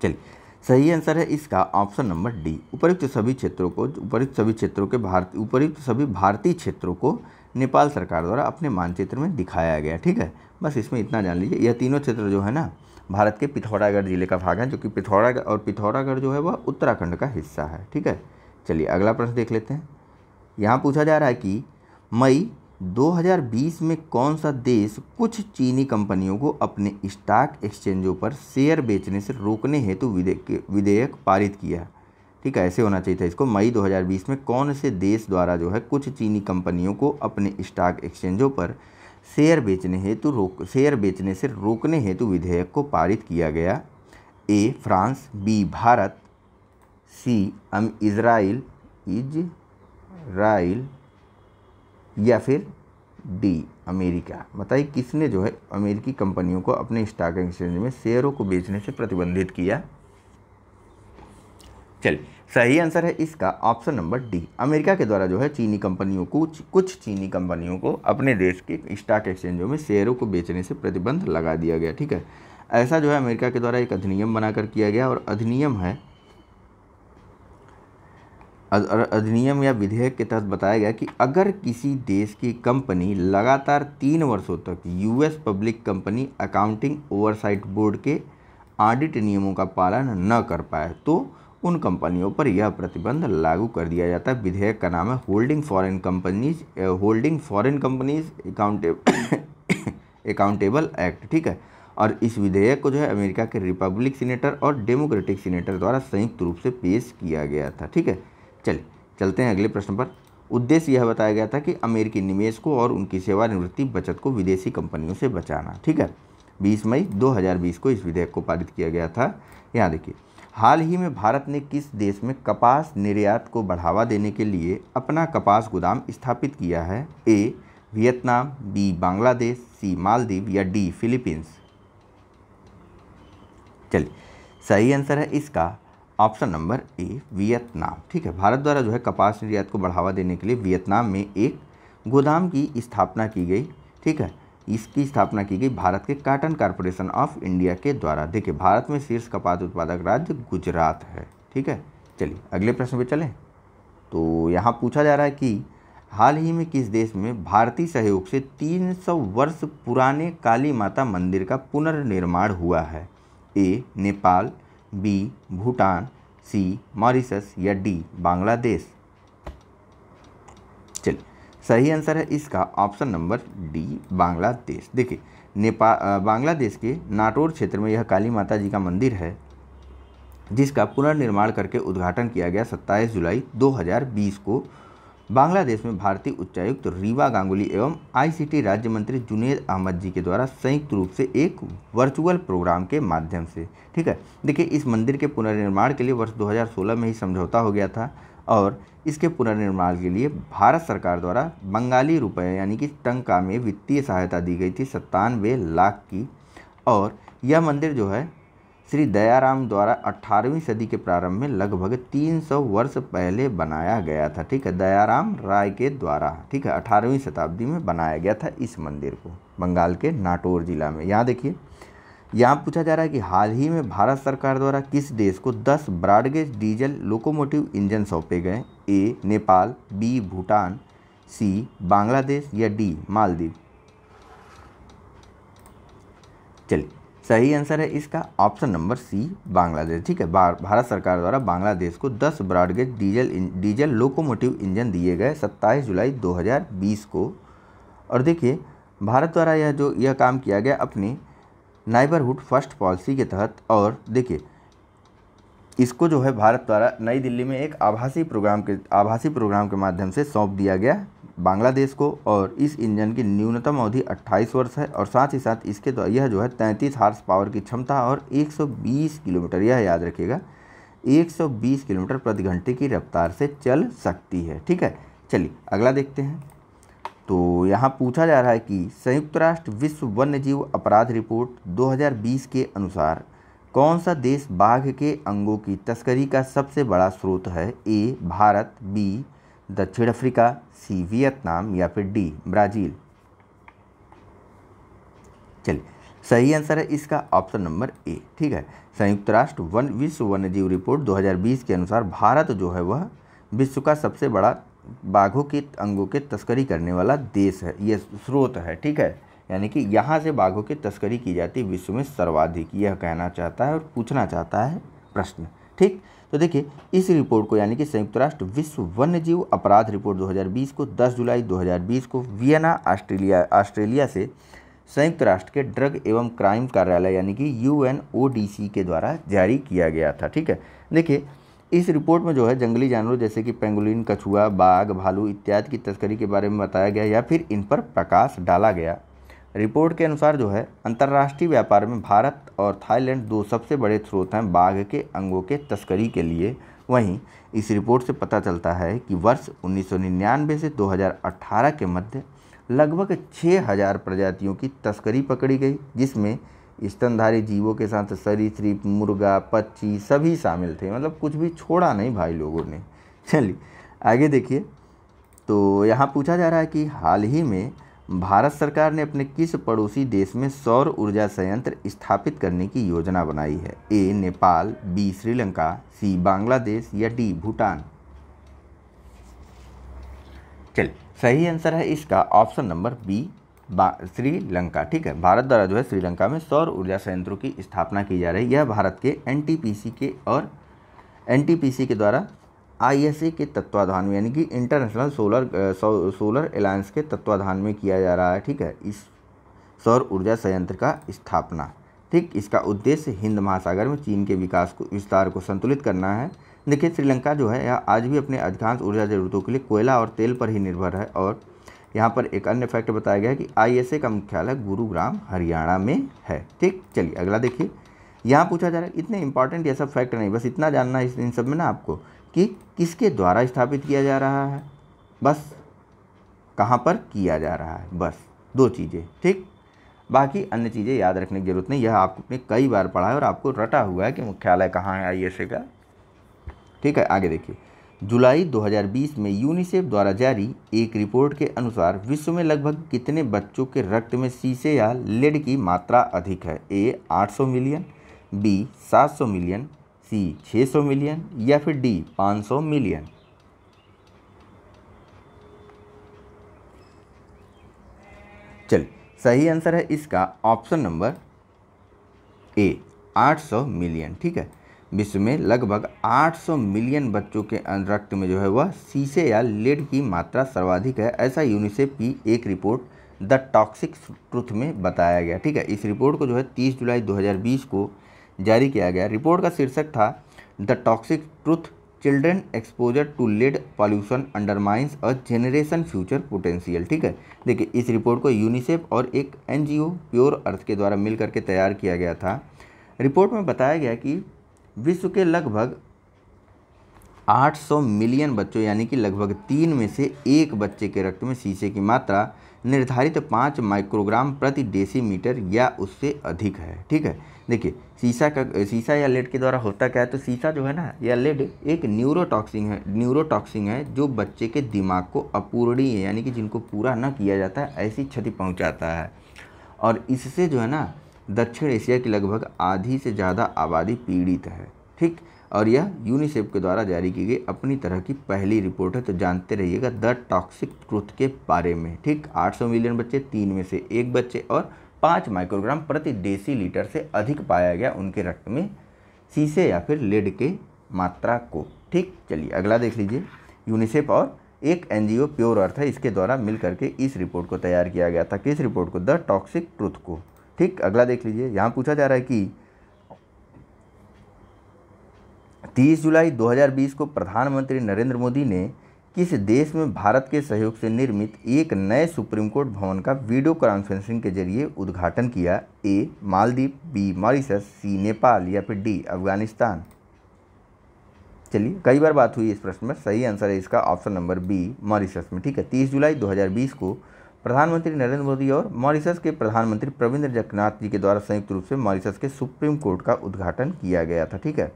चलिए सही आंसर है इसका ऑप्शन नंबर डी उपरुक्त सभी क्षेत्रों को उपरुक्त सभी क्षेत्रों के भारत उपयुक्त सभी भारतीय क्षेत्रों को नेपाल सरकार द्वारा अपने मानचित्र में दिखाया गया ठीक है बस इसमें इतना जान लीजिए यह तीनों क्षेत्र जो है ना भारत के पिथौरागढ़ जिले का भाग है जो कि पिथौरागढ़ और पिथौरागढ़ जो है वह उत्तराखंड का हिस्सा है ठीक है चलिए अगला प्रश्न देख लेते हैं यहाँ पूछा जा रहा है कि मई 2020 में कौन सा देश कुछ चीनी कंपनियों को अपने स्टॉक एक्सचेंजों पर शेयर बेचने से रोकने हेतु विधेयक पारित किया ठीक है ऐसे होना चाहिए था इसको मई 2020 में कौन से देश द्वारा जो है कुछ चीनी कंपनियों को अपने स्टॉक एक्सचेंजों पर शेयर बेचने हेतु रोक शेयर बेचने से रोकने हेतु विधेयक को पारित किया गया A France B Bharat C um Israel Israel या फिर डी अमेरिका बताइए किसने जो है अमेरिकी कंपनियों को अपने स्टॉक एक्सचेंज में शेयरों को बेचने से प्रतिबंधित किया चलिए सही आंसर है इसका ऑप्शन नंबर डी अमेरिका के द्वारा जो है चीनी कंपनियों को कुछ चीनी कंपनियों को अपने देश के स्टॉक एक्सचेंजों में शेयरों को बेचने से प्रतिबंध लगा दिया गया ठीक है ऐसा जो है अमेरिका के द्वारा एक अधिनियम बनाकर किया गया और अधिनियम है अधिनियम या विधेयक के तहत बताया गया कि अगर किसी देश की कंपनी लगातार तीन वर्षों तक US public company accounting oversight board के ऑडिट नियमों का पालन न कर पाए तो उन कंपनियों पर यह प्रतिबंध लागू कर दिया जाता है विधेयक का नाम है holding foreign companies holding foreign companies accountable accountable act ठीक है और इस विधेयक को जो है अमेरिका के रिपब्लिक सीनेटर और डेमोक्रेटिक सीनेटर द्वारा संयुक्त रूप से पेश किया गया था ठीक है चलिए चलते हैं अगले प्रश्न पर उद्देश्य यह बताया गया था कि अमेरिकी निवेश को और उनकी सेवानिवृत्ति बचत को विदेशी कंपनियों से बचाना ठीक है 20 मई 2020 को इस विधेयक को पारित किया गया था यहाँ देखिए हाल ही में भारत ने किस देश में कपास निर्यात को बढ़ावा देने के लिए अपना कपास गोदाम स्थापित किया है A Vietnam B Bangladesh C Maldives या डी फिलीपींस चलिए सही आंसर है इसका ऑप्शन नंबर ए वियतनाम ठीक है भारत द्वारा जो है कपास निर्यात को बढ़ावा देने के लिए वियतनाम में एक गोदाम की स्थापना की गई ठीक है इसकी स्थापना की गई भारत के काटन कारपोरेशन ऑफ इंडिया के द्वारा देखिए भारत में शीर्ष कपास उत्पादक राज्य गुजरात है ठीक है चलिए अगले प्रश्न पे चलें तो यहाँ पूछा जा रहा है कि हाल ही में किस देश में भारतीय सहयोग से 300 वर्ष पुराने काली माता मंदिर का पुनर्निर्माण हुआ है A Nepal B Bhutan C Mauritius या डी बांग्लादेश चलिए सही आंसर है इसका ऑप्शन नंबर डी बांग्लादेश देखिए नेपाल बांग्लादेश के नाटोर क्षेत्र में यह काली माता जी का मंदिर है जिसका पुनर्निर्माण करके उद्घाटन किया गया 27 जुलाई 2020 को बांग्लादेश में भारतीय उच्चायुक्त रीवा गांगुली एवं आईसीटी राज्य मंत्री जुनेद अहमद जी के द्वारा संयुक्त रूप से एक वर्चुअल प्रोग्राम के माध्यम से ठीक है देखिए इस मंदिर के पुनर्निर्माण के लिए वर्ष 2016 में ही समझौता हो गया था और इसके पुनर्निर्माण के लिए भारत सरकार द्वारा बंगाली रुपये यानी कि टंका में वित्तीय सहायता दी गई थी सत्तानवे लाख की और यह मंदिर जो है श्री दयाराम द्वारा 18वीं सदी के प्रारंभ में लगभग 300 वर्ष पहले बनाया गया था ठीक है दयाराम राय के द्वारा ठीक है 18वीं शताब्दी में बनाया गया था इस मंदिर को बंगाल के नाटोर जिला में यहाँ देखिए यहाँ पूछा जा रहा है कि हाल ही में भारत सरकार द्वारा किस देश को 10 ब्रॉडगेज डीजल लोकोमोटिव इंजन सौंपे गए A Nepal B Bhutan C Bangladesh या डी मालदीव चलिए सही आंसर है इसका ऑप्शन नंबर सी बांग्लादेश ठीक है भारत सरकार द्वारा बांग्लादेश को 10 broad gauge diesel diesel locomotive engine दिए गए 27 जुलाई 2020 को और देखिए भारत द्वारा यह जो यह काम किया गया अपने नाइबरहुड फर्स्ट पॉलिसी के तहत और देखिए इसको जो है भारत द्वारा नई दिल्ली में एक आभासी प्रोग्राम के आभासी प्रोग्राम के माध्यम से सौंप दिया गया बांग्लादेश को और इस इंजन की न्यूनतम अवधि 28 वर्ष है और साथ ही साथ इसके द्वारा यह जो है 33 हार्स पावर की क्षमता और 120 किलोमीटर यह याद रखिएगा 120 किलोमीटर प्रति घंटे की रफ्तार से चल सकती है ठीक है चलिए अगला देखते हैं तो यहाँ पूछा जा रहा है कि संयुक्त राष्ट्र विश्व वन्यजीव अपराध रिपोर्ट 2020 के अनुसार कौन सा देश बाघ के अंगों की तस्करी का सबसे बड़ा स्रोत है ए भारत बी दक्षिण अफ्रीका सी वियतनाम या फिर डी ब्राज़ील चलिए सही आंसर है इसका ऑप्शन नंबर ए ठीक है संयुक्त राष्ट्र वन विश्व वन्यजीव रिपोर्ट 2020 के अनुसार भारत जो है वह विश्व का सबसे बड़ा बाघों के अंगों के तस्करी करने वाला देश है यह स्रोत है ठीक है यानी कि यहाँ से बाघों की तस्करी की जाती है विश्व में सर्वाधिक यह कहना चाहता है और पूछना चाहता है प्रश्न ठीक तो देखिए इस रिपोर्ट को यानी कि संयुक्त राष्ट्र विश्व वन्य जीव अपराध रिपोर्ट 2020 को 10 जुलाई 2020 को वियना ऑस्ट्रेलिया ऑस्ट्रेलिया से संयुक्त राष्ट्र के ड्रग एवं क्राइम कार्यालय यानी कि यू के द्वारा जारी किया गया था ठीक है देखिए इस रिपोर्ट में जो है जंगली जानवरों जैसे कि पेंगुलिन कछुआ बाघ भालू इत्यादि की तस्करी के बारे में बताया गया या फिर इन पर प्रकाश डाला गया रिपोर्ट के अनुसार जो है अंतर्राष्ट्रीय व्यापार में भारत और थाईलैंड दो सबसे बड़े स्रोत हैं बाघ के अंगों के तस्करी के लिए वहीं इस रिपोर्ट से पता चलता है कि वर्ष उन्नीस से 2018 के मध्य लगभग 6000 प्रजातियों की तस्करी पकड़ी गई जिसमें स्तनधारी जीवों के साथ सरीसृप मुर्गा पक्षी सभी शामिल थे मतलब कुछ भी छोड़ा नहीं भाई लोगों ने चलिए आगे देखिए तो यहाँ पूछा जा रहा है कि हाल ही में भारत सरकार ने अपने किस पड़ोसी देश में सौर ऊर्जा संयंत्र स्थापित करने की योजना बनाई है A Nepal B Sri Lanka C Bangladesh या डी भूटान चल सही आंसर है इसका ऑप्शन नंबर बी श्रीलंका ठीक है भारत द्वारा जो है श्रीलंका में सौर ऊर्जा संयंत्रों की स्थापना की जा रही है यह भारत के एनटीपीसी के और एनटीपीसी के द्वारा आई के तत्वाधान में यानी कि इंटरनेशनल सोलर सोलर अलायंस के तत्वाधान में किया जा रहा है ठीक है इस सौर ऊर्जा संयंत्र का स्थापना ठीक इसका उद्देश्य हिंद महासागर में चीन के विकास को विस्तार को संतुलित करना है देखिए श्रीलंका जो है यह आज भी अपने अधिकांश ऊर्जा ज़रूरतों के लिए कोयला और तेल पर ही निर्भर है और यहाँ पर एक अन्य फैक्ट बताया गया है कि आईएसए का मुख्यालय गुरुग्राम हरियाणा में है ठीक चलिए अगला देखिए यहाँ पूछा जा रहा है इतने इंपॉर्टेंट ये सब फैक्ट नहीं बस इतना जानना है इस इन सब में ना आपको कि किसके द्वारा स्थापित किया जा रहा है बस कहाँ पर किया जा रहा है बस दो चीज़ें ठीक बाकी अन्य चीज़ें याद रखने की जरूरत नहीं यह आपने कई बार पढ़ा है और आपको रटा हुआ है कि मुख्यालय कहाँ है आई का ठीक है आगे देखिए जुलाई 2020 में यूनिसेफ द्वारा जारी एक रिपोर्ट के अनुसार विश्व में लगभग कितने बच्चों के रक्त में शीशे या लेड की मात्रा अधिक है A 800 million B 700 million C 600 million या फिर डी 500 मिलियन चल सही आंसर है इसका ऑप्शन नंबर ए 800 मिलियन ठीक है विश्व में लगभग 800 मिलियन बच्चों के रक्त में जो है वह शीशे या लेड की मात्रा सर्वाधिक है ऐसा यूनिसेफ की एक रिपोर्ट द टॉक्सिक ट्रुथ में बताया गया ठीक है इस रिपोर्ट को जो है 30 जुलाई 2020 को जारी किया गया रिपोर्ट का शीर्षक था the toxic truth children exposure to lead pollution undermines a generation future potential ठीक है देखिए इस रिपोर्ट को यूनिसेफ और एक एनजीओ प्योर अर्थ के द्वारा मिल करके तैयार किया गया था रिपोर्ट में बताया गया कि विश्व के लगभग 800 मिलियन बच्चों यानी कि लगभग तीन में से एक बच्चे के रक्त में शीशे की मात्रा निर्धारित पाँच माइक्रोग्राम प्रति डेसीमीटर या उससे अधिक है ठीक है देखिए शीशा का शीशा या लेड के द्वारा होता क्या है तो शीशा जो है ना या लेड एक न्यूरोटॉक्सिंग है न्यूरोटॉक्सिन है जो बच्चे के दिमाग को अपूर्णीय यानी कि जिनको पूरा ना किया जाता है ऐसी क्षति पहुंचाता है और इससे जो है ना दक्षिण एशिया की लगभग आधी से ज़्यादा आबादी पीड़ित है ठीक और यह यूनिसेफ के द्वारा जारी की गई अपनी तरह की पहली रिपोर्ट है तो जानते रहिएगा द टॉक्सिक ट्रुथ के बारे में ठीक 800 मिलियन बच्चे तीन में से एक बच्चे और पाँच माइक्रोग्राम प्रति डेसीलीटर से अधिक पाया गया उनके रक्त में शीशे या फिर लेड के मात्रा को ठीक चलिए अगला देख लीजिए यूनिसेफ और एक एनजीओ प्योर अर्थ है इसके द्वारा मिल करके इस रिपोर्ट को तैयार किया गया था किस रिपोर्ट को द टॉक्सिक ट्रुथ को ठीक अगला देख लीजिए यहाँ पूछा जा रहा है कि 30 जुलाई 2020 को प्रधानमंत्री नरेंद्र मोदी ने किस देश में भारत के सहयोग से निर्मित एक नए सुप्रीम कोर्ट भवन का वीडियो कॉन्फ्रेंसिंग के जरिए उद्घाटन किया A Maldives B Mauritius C Nepal या फिर डी अफगानिस्तान चलिए कई बार बात हुई इस प्रश्न में सही आंसर है इसका ऑप्शन नंबर बी मॉरिशस में ठीक है तीस जुलाई 2020 को प्रधानमंत्री नरेंद्र मोदी और मॉरिशस के प्रधानमंत्री प्रविंद्र जगन्नाथ जी के द्वारा संयुक्त रूप से मॉरिशस के सुप्रीम कोर्ट का उद्घाटन किया गया था ठीक है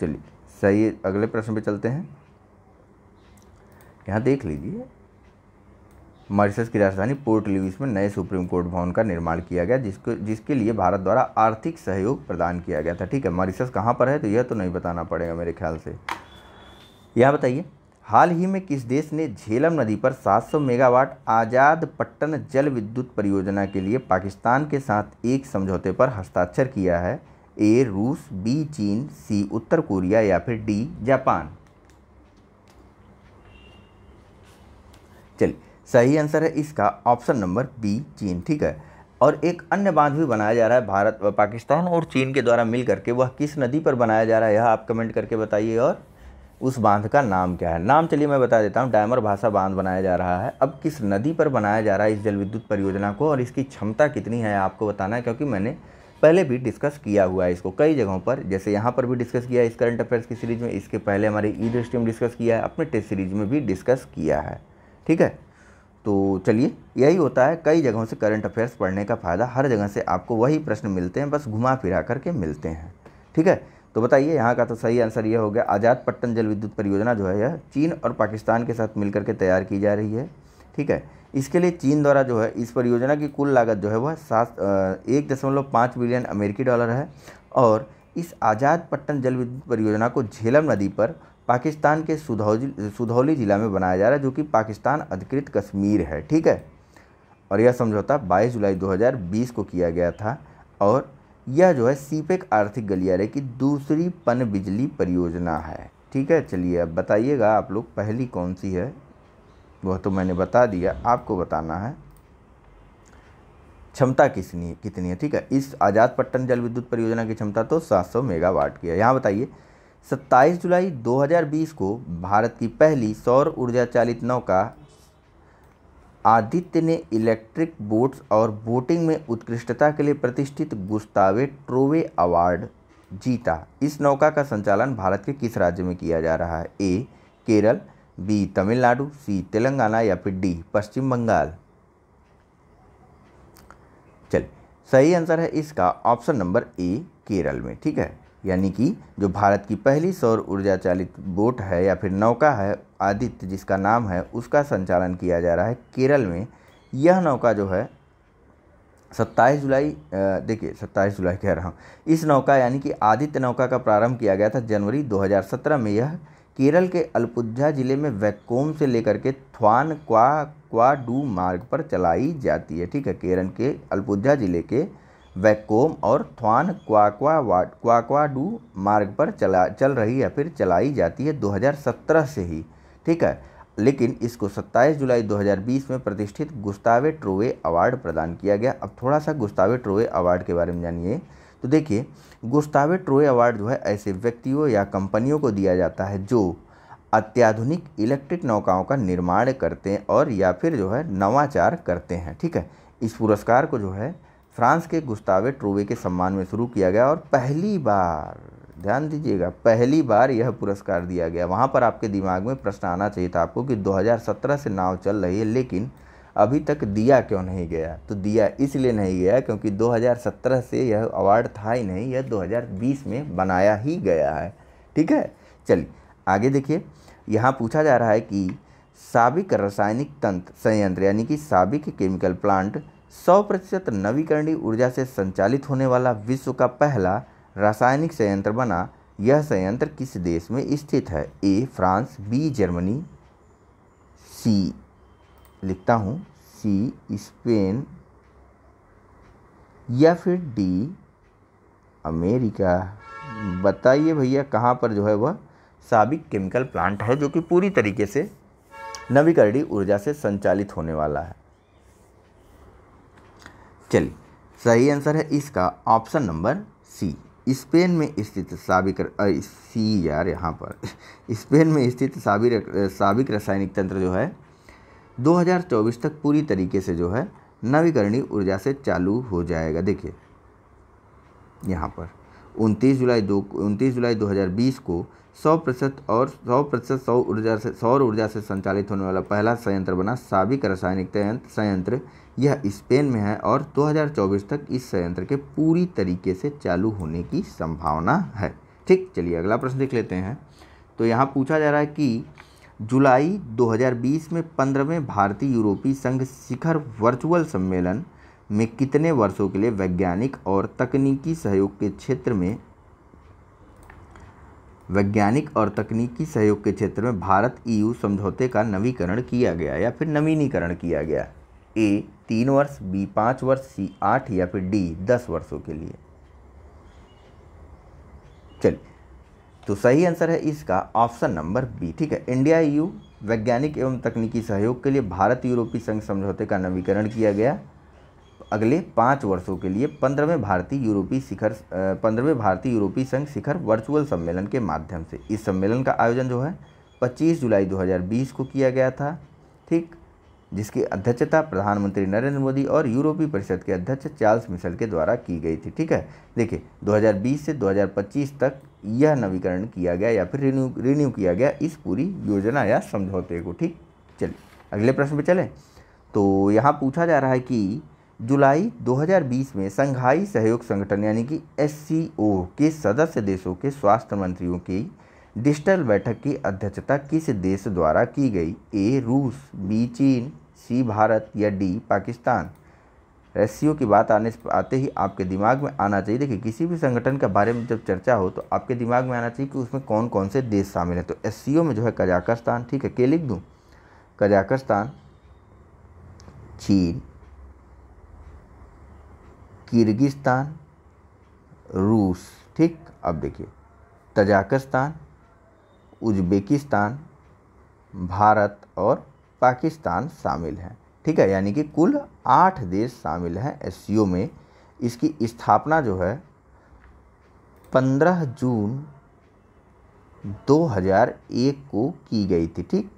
चलिए सही अगले प्रश्न पे चलते हैं यहाँ देख लीजिए मॉरिशस की राजधानी पोर्ट लुइस में नए सुप्रीम कोर्ट भवन का निर्माण किया गया जिसको जिसके लिए भारत द्वारा आर्थिक सहयोग प्रदान किया गया था ठीक है मॉरिशस कहाँ पर है तो यह तो नहीं बताना पड़ेगा मेरे ख्याल से यह बताइए हाल ही में किस देश ने झेलम नदी पर 700 मेगावाट आज़ाद पट्टन जल विद्युत परियोजना के लिए पाकिस्तान के साथ एक समझौते पर हस्ताक्षर किया है ए रूस बी चीन सी उत्तर कोरिया या फिर डी जापान चलिए सही आंसर है इसका ऑप्शन नंबर बी चीन ठीक है और एक अन्य बांध भी बनाया जा रहा है भारत व पाकिस्तान और चीन के द्वारा मिल करके वह किस नदी पर बनाया जा रहा है यह आप कमेंट करके बताइए और उस बांध का नाम क्या है नाम चलिए मैं बता देता हूँ डायमर भाषा बांध बनाया जा रहा है अब किस नदी पर बनाया जा रहा है इस जल विद्युत परियोजना को और इसकी क्षमता कितनी है आपको बताना है क्योंकि मैंने पहले भी डिस्कस किया हुआ है इसको कई जगहों पर जैसे यहाँ पर भी डिस्कस किया है इस करंट अफेयर्स की सीरीज़ में इसके पहले हमारे ई दृष्टि में डिस्कस किया है अपने टेस्ट सीरीज में भी डिस्कस किया है ठीक है तो चलिए यही होता है कई जगहों से करंट अफेयर्स पढ़ने का फ़ायदा हर जगह से आपको वही प्रश्न मिलते हैं बस घुमा फिरा करके मिलते हैं ठीक है तो बताइए यहाँ का तो सही आंसर ये हो गया आज़ाद पट्टन जल विद्युत परियोजना जो है यह चीन और पाकिस्तान के साथ मिलकर के तैयार की जा रही है ठीक है इसके लिए चीन द्वारा जो है इस परियोजना की कुल लागत जो है वह सात एक दशमलव पाँच बिलियन अमेरिकी डॉलर है और इस आज़ाद पट्टन जल विद्युत परियोजना को झेलम नदी पर पाकिस्तान के सुधौली सुधौली ज़िला में बनाया जा रहा है जो कि पाकिस्तान अधिकृत कश्मीर है ठीक है और यह समझौता 22 जुलाई 2020 को किया गया था और यह जो है सीपेक आर्थिक गलियारे की दूसरी पन बिजली परियोजना है ठीक है चलिए अब बताइएगा आप लोग पहली कौन सी है वह तो मैंने बता दिया आपको बताना है क्षमता कितनी कितनी है ठीक है इस आज़ाद पट्टन जल विद्युत परियोजना की क्षमता तो 700 मेगावाट की है यहाँ बताइए 27 जुलाई 2020 को भारत की पहली सौर ऊर्जा चालित नौका आदित्य ने इलेक्ट्रिक बोट्स और बोटिंग में उत्कृष्टता के लिए प्रतिष्ठित गुस्तावे ट्रोवे अवार्ड जीता इस नौका का संचालन भारत के किस राज्य में किया जा रहा है A Kerala B Tamil Nadu C Telangana या फिर डी पश्चिम बंगाल चलिए सही आंसर है इसका ऑप्शन नंबर ए केरल में ठीक है यानी कि जो भारत की पहली सौर ऊर्जा चालित बोट है या फिर नौका है आदित्य जिसका नाम है उसका संचालन किया जा रहा है केरल में यह नौका जो है सत्ताईस जुलाई देखिए सत्ताईस जुलाई कह रहा हूँ इस नौका यानी कि आदित्य नौका का प्रारंभ किया गया था जनवरी 2017 में यह केरल के अलपुझा जिले में वैकोम से लेकर के थ्वान क्वा क्वाडू मार्ग पर चलाई जाती है ठीक है केरल के अलपुझा जिले के वैकोम और थ्वान क्वाक्वा वाट क्वाक्वाडू मार्ग पर चला चल रही है फिर चलाई जाती है 2017 से ही ठीक है लेकिन इसको 27 जुलाई 2020 में प्रतिष्ठित गुस्तावे ट्रोवे अवार्ड प्रदान किया गया अब थोड़ा सा गुस्तावे ट्रोवे अवार्ड के बारे में जानिए तो देखिए गुस्तावे ट्रोवे अवार्ड जो है ऐसे व्यक्तियों या कंपनियों को दिया जाता है जो अत्याधुनिक इलेक्ट्रिक नौकाओं का निर्माण करते हैं और या फिर जो है नवाचार करते हैं ठीक है इस पुरस्कार को जो है फ्रांस के गुस्तावे ट्रोवे के सम्मान में शुरू किया गया और पहली बार ध्यान दीजिएगा पहली बार यह पुरस्कार दिया गया वहाँ पर आपके दिमाग में प्रश्न आना चाहिए था आपको कि 2017 से नाव चल रही है लेकिन अभी तक दिया क्यों नहीं गया तो दिया इसलिए नहीं गया क्योंकि 2017 से यह अवार्ड था ही नहीं यह 2020 में बनाया ही गया है ठीक है चलिए आगे देखिए यहाँ पूछा जा रहा है कि साबिक रासायनिक तंत्र संयंत्र यानी कि साबिक केमिकल प्लांट सौ प्रतिशत नवीकरणीय ऊर्जा से संचालित होने वाला विश्व का पहला रासायनिक संयंत्र बना यह संयंत्र किस देश में स्थित है A France B Germany C लिखता हूँ सी स्पेन या फिर डी अमेरिका बताइए भैया कहाँ पर जो है वह साबिक केमिकल प्लांट है जो कि पूरी तरीके से नवीकरणीय ऊर्जा से संचालित होने वाला है चलिए सही आंसर है इसका ऑप्शन नंबर सी स्पेन में स्थित साबिक सी यार यहाँ पर स्पेन में स्थित साबिक साबिक रासायनिक तंत्र जो है 2024 तक पूरी तरीके से जो है नवीकरणीय ऊर्जा से चालू हो जाएगा देखिए यहाँ पर 29 जुलाई दो उनतीस जुलाई 2020 को सौ प्रतिशत और सौ प्रतिशत सौर ऊर्जा से सौर ऊर्जा से संचालित होने वाला पहला संयंत्र बना साबिक रासायनिक संयंत्र यह स्पेन में है और 2024 तक इस संयंत्र के पूरी तरीके से चालू होने की संभावना है ठीक चलिए अगला प्रश्न देख लेते हैं तो यहाँ पूछा जा रहा है कि जुलाई 2020 में पंद्रहवें भारतीय यूरोपीय संघ शिखर वर्चुअल सम्मेलन में कितने वर्षों के लिए वैज्ञानिक और तकनीकी सहयोग के क्षेत्र में वैज्ञानिक और तकनीकी सहयोग के क्षेत्र में भारत ईयू e समझौते का नवीकरण किया गया या फिर नवीनीकरण किया गया ए तीन वर्ष बी पाँच वर्ष सी आठ या फिर डी दस वर्षों के लिए चलिए तो सही आंसर है इसका ऑप्शन नंबर बी ठीक है इंडिया यू e वैज्ञानिक एवं तकनीकी सहयोग के लिए भारत यूरोपीय संघ समझौते का नवीकरण किया गया अगले पाँच वर्षों के लिए पंद्रहवें भारतीय यूरोपीय शिखर पंद्रहवें भारतीय यूरोपीय संघ शिखर वर्चुअल सम्मेलन के माध्यम से इस सम्मेलन का आयोजन जो है 25 जुलाई 2020 को किया गया था ठीक जिसकी अध्यक्षता प्रधानमंत्री नरेंद्र मोदी और यूरोपीय परिषद के अध्यक्ष चार्ल्स मिशल के द्वारा की गई थी ठीक है देखिए 2020 से 2025 तक यह नवीकरण किया गया या फिर रिन्यू रिन्यू किया गया इस पूरी योजना या समझौते को ठीक चलिए अगले प्रश्न पर चलें तो यहाँ पूछा जा रहा है कि जुलाई 2020 में संघाई सहयोग संगठन यानी कि एस के सदस्य देशों के स्वास्थ्य मंत्रियों की डिजिटल बैठक की अध्यक्षता किस देश द्वारा की गई ए रूस बी चीन सी भारत या डी पाकिस्तान रेसियो की बात आने आते ही आपके दिमाग में आना चाहिए देखिए किसी भी संगठन के बारे में जब चर्चा हो तो आपके दिमाग में आना चाहिए कि उसमें कौन कौन से देश शामिल हैं तो एस में जो है कजाकिस्तान ठीक है के लिख दूँ कजाकिस्तान चीन किर्गिस्तान रूस ठीक अब देखिए तजाकिस्तान उज्बेकिस्तान भारत और पाकिस्तान शामिल हैं ठीक है यानी कि कुल आठ देश शामिल हैं एस में इसकी स्थापना जो है 15 जून 2001 को की गई थी ठीक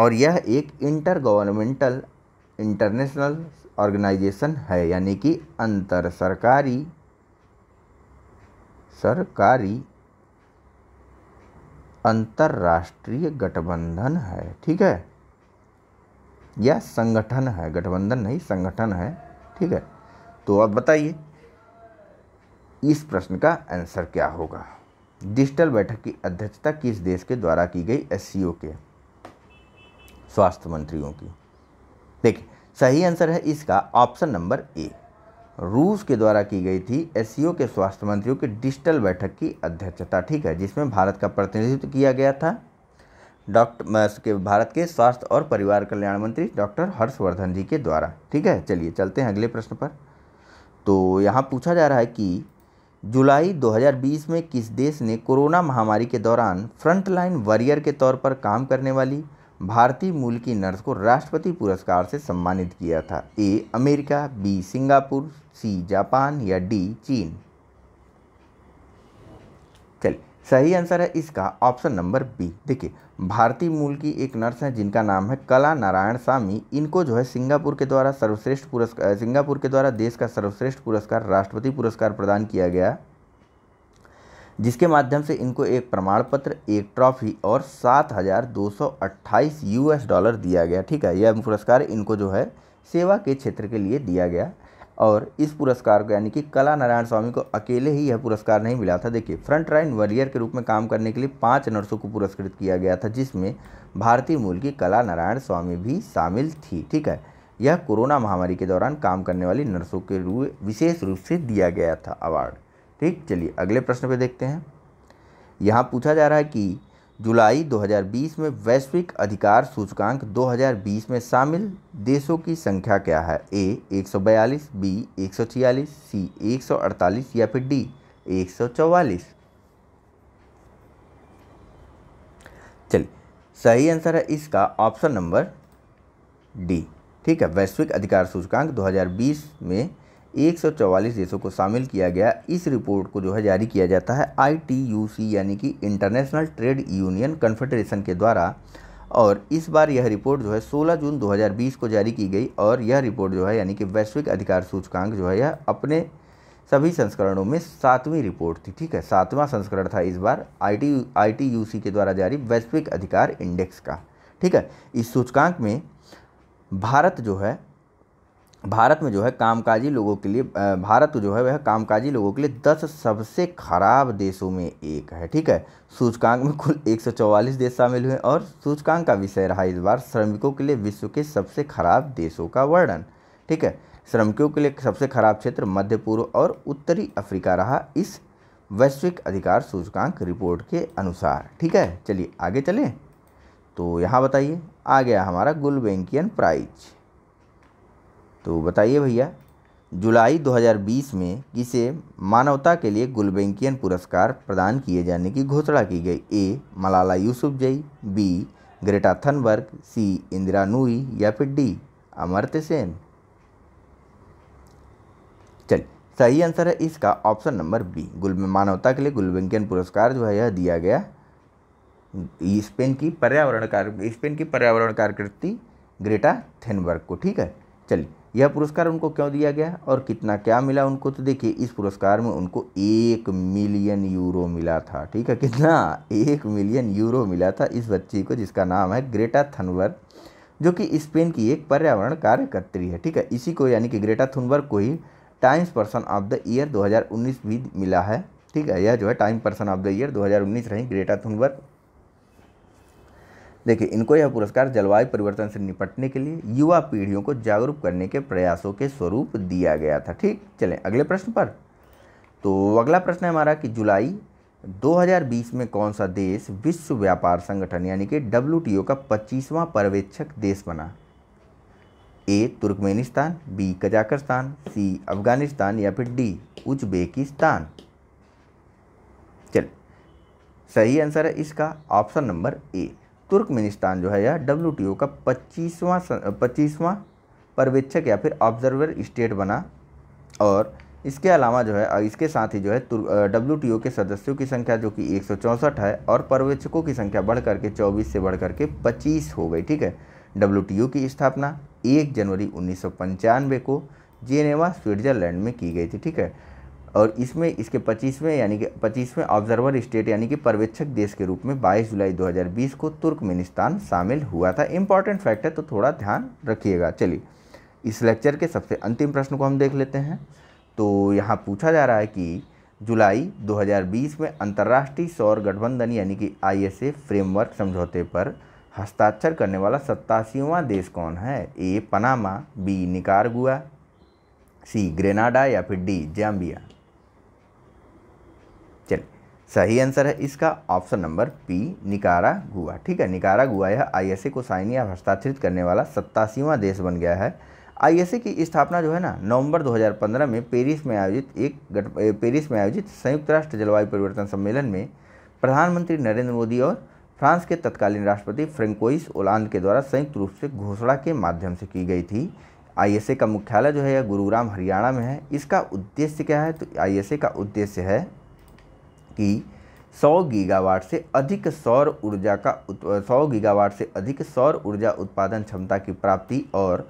और यह एक इंटर गवर्नमेंटल इंटरनेशनल ऑर्गेनाइजेशन है यानी कि अंतर सरकारी सरकारी अंतर्राष्ट्रीय गठबंधन है ठीक है या संगठन है गठबंधन नहीं संगठन है ठीक है तो अब बताइए इस प्रश्न का आंसर क्या होगा डिजिटल बैठक की अध्यक्षता किस देश के द्वारा की गई एस के स्वास्थ्य मंत्रियों की देखिए सही आंसर है इसका ऑप्शन नंबर ए रूस के द्वारा की गई थी एस के स्वास्थ्य मंत्रियों की डिजिटल बैठक की अध्यक्षता ठीक है जिसमें भारत का प्रतिनिधित्व किया गया था डॉक्टर के भारत के स्वास्थ्य और परिवार कल्याण मंत्री डॉक्टर हर्षवर्धन जी के द्वारा ठीक है चलिए चलते हैं अगले प्रश्न पर तो यहाँ पूछा जा रहा है कि जुलाई 2020 में किस देश ने कोरोना महामारी के दौरान फ्रंटलाइन वॉरियर के तौर पर काम करने वाली भारतीय मूल की नर्स को राष्ट्रपति पुरस्कार से सम्मानित किया था A America B Singapore C Japan या डी चीन चलिए सही आंसर है इसका ऑप्शन नंबर बी देखिए भारतीय मूल की एक नर्स है जिनका नाम है कला नारायण सामी इनको जो है सिंगापुर के द्वारा सर्वश्रेष्ठ पुरस्कार सिंगापुर के द्वारा देश का सर्वश्रेष्ठ पुरस्कार राष्ट्रपति पुरस्कार प्रदान किया गया जिसके माध्यम से इनको एक प्रमाण पत्र एक ट्रॉफी और सात हज़ार दो सौ अट्ठाईस यू एस डॉलर दिया गया ठीक है यह पुरस्कार इनको जो है सेवा के क्षेत्र के लिए दिया गया और इस पुरस्कार को यानी कि कला नारायण स्वामी को अकेले ही यह पुरस्कार नहीं मिला था देखिए फ्रंट लाइन वॉरियर के रूप में काम करने के लिए पाँच नर्सों को पुरस्कृत किया गया था जिसमें भारतीय मूल की कला नारायण स्वामी भी शामिल थी ठीक है यह कोरोना महामारी के दौरान काम करने वाली नर्सों के रूप विशेष रूप से दिया गया था अवार्ड ठीक चलिए अगले प्रश्न पे देखते हैं यहाँ पूछा जा रहा है कि जुलाई 2020 में वैश्विक अधिकार सूचकांक 2020 में शामिल देशों की संख्या क्या है ए 142, बी 146, सी 148 या फिर डी 144 चलिए सही आंसर है इसका ऑप्शन नंबर डी ठीक है वैश्विक अधिकार सूचकांक 2020 में 144 देशों को शामिल किया गया इस रिपोर्ट को जो है जारी किया जाता है आईटीयूसी यानी कि इंटरनेशनल ट्रेड यूनियन कन्फेडरेशन के द्वारा और इस बार यह रिपोर्ट जो है 16 जून 2020 को जारी की गई और यह रिपोर्ट जो है यानी कि वैश्विक अधिकार सूचकांक जो है यह अपने सभी संस्करणों में सातवीं रिपोर्ट थी ठीक है सातवां संस्करण था इस बार आई टी के द्वारा जारी वैश्विक अधिकार इंडेक्स का ठीक है इस सूचकांक में भारत जो है भारत में जो है कामकाजी लोगों के लिए भारत जो है वह कामकाजी लोगों के लिए दस सबसे खराब देशों में एक है ठीक है सूचकांक में कुल 144 देश शामिल हुए और सूचकांक का विषय रहा इस बार श्रमिकों के लिए विश्व के सबसे खराब देशों का वर्णन ठीक है श्रमिकों के लिए सबसे खराब क्षेत्र मध्य पूर्व और उत्तरी अफ्रीका रहा इस वैश्विक अधिकार सूचकांक रिपोर्ट के अनुसार ठीक है चलिए आगे चलें तो यहाँ बताइए आ गया हमारा गुलबेंकियन प्राइज तो बताइए भैया जुलाई 2020 में किसे मानवता के लिए गुलबेंकियन पुरस्कार प्रदान किए जाने की घोषणा की गई ए मलाला जई B Greta Thunberg C Indira Nooyi या फिर डी अमर्त्य सेन चलिए सही आंसर है इसका ऑप्शन नंबर बी गुल मानवता के लिए गुलबेंकियन पुरस्कार जो है यह दिया गया स्पेन की पर्यावरण कार स्पेन की पर्यावरण कार्यकृति ग्रेटा थेनबर्ग को ठीक है चलिए यह पुरस्कार उनको क्यों दिया गया और कितना क्या मिला उनको तो देखिए इस पुरस्कार में उनको एक मिलियन यूरो मिला था ठीक है कितना एक मिलियन यूरो मिला था इस बच्ची को जिसका नाम है ग्रेटा थनवर जो कि स्पेन की एक पर्यावरण कार्यकर्त्री है ठीक है इसी को यानी कि ग्रेटा थनवर को ही Times person of the year दो भी मिला है ठीक है यह जो है time person of the year 2019 रही ग्रेटा थनवर देखिए इनको यह पुरस्कार जलवायु परिवर्तन से निपटने के लिए युवा पीढ़ियों को जागरूक करने के प्रयासों के स्वरूप दिया गया था ठीक चलें अगले प्रश्न पर तो अगला प्रश्न है हमारा कि जुलाई 2020 में कौन सा देश विश्व व्यापार संगठन यानी कि डब्ल्यू का पच्चीसवां पर्यवेक्षक देश बना A Turkmenistan B Kazakhstan C Afghanistan या फिर डी उज्बेकिस्तान चल सही आंसर है इसका ऑप्शन नंबर ए तुर्कमेनिस्तान जो है यह डब्ल्यू का पच्चीसवां पच्चीसवां पर्यवेक्षक या फिर ऑब्जर्वर स्टेट बना और इसके अलावा जो है इसके साथ ही जो है डब्ल्यू के सदस्यों की संख्या जो कि एक है और पर्यवेक्षकों की संख्या बढ़ करके चौबीस से बढ़ करके पच्चीस हो गई ठीक है डब्ल्यू की स्थापना एक जनवरी उन्नीस को जेनेवा स्विट्जरलैंड में की गई थी ठीक है और इसमें इसके 25वें यानी कि 25वें ऑब्जर्वर स्टेट यानी कि पर्यवेक्षक देश के रूप में 22 जुलाई 2020 को तुर्कमेनिस्तान शामिल हुआ था इम्पॉर्टेंट फैक्ट है तो थोड़ा ध्यान रखिएगा चलिए इस लेक्चर के सबसे अंतिम प्रश्न को हम देख लेते हैं तो यहाँ पूछा जा रहा है कि जुलाई 2020 में अंतर्राष्ट्रीय सौर गठबंधन यानी कि आई फ्रेमवर्क समझौते पर हस्ताक्षर करने वाला सत्तासीवा देश कौन है A Panama B Nicaragua C Grenada या फिर डी जाम्बिया चलिए सही आंसर है इसका ऑप्शन नंबर पी निकारा गुआ ठीक है निकारा गुआ यह आई एस ए को साइनिया हस्ताक्षरित करने वाला सत्तासीवा देश बन गया है आई एस ए की स्थापना जो है ना नवंबर 2015 में पेरिस में आयोजित एक गट पेरिस में आयोजित संयुक्त राष्ट्र जलवायु परिवर्तन सम्मेलन में प्रधानमंत्री नरेंद्र मोदी और फ्रांस के तत्कालीन राष्ट्रपति फ्रेंकोइस ओलांद के द्वारा संयुक्त रूप से घोषणा के माध्यम से की गई थी आई का मुख्यालय जो है यह गुरुग्राम हरियाणा में है इसका उद्देश्य क्या है तो आई का उद्देश्य है कि 100 गीगावाट से अधिक सौर ऊर्जा का 100 गीगावाट से अधिक सौर ऊर्जा उत्पादन क्षमता की प्राप्ति और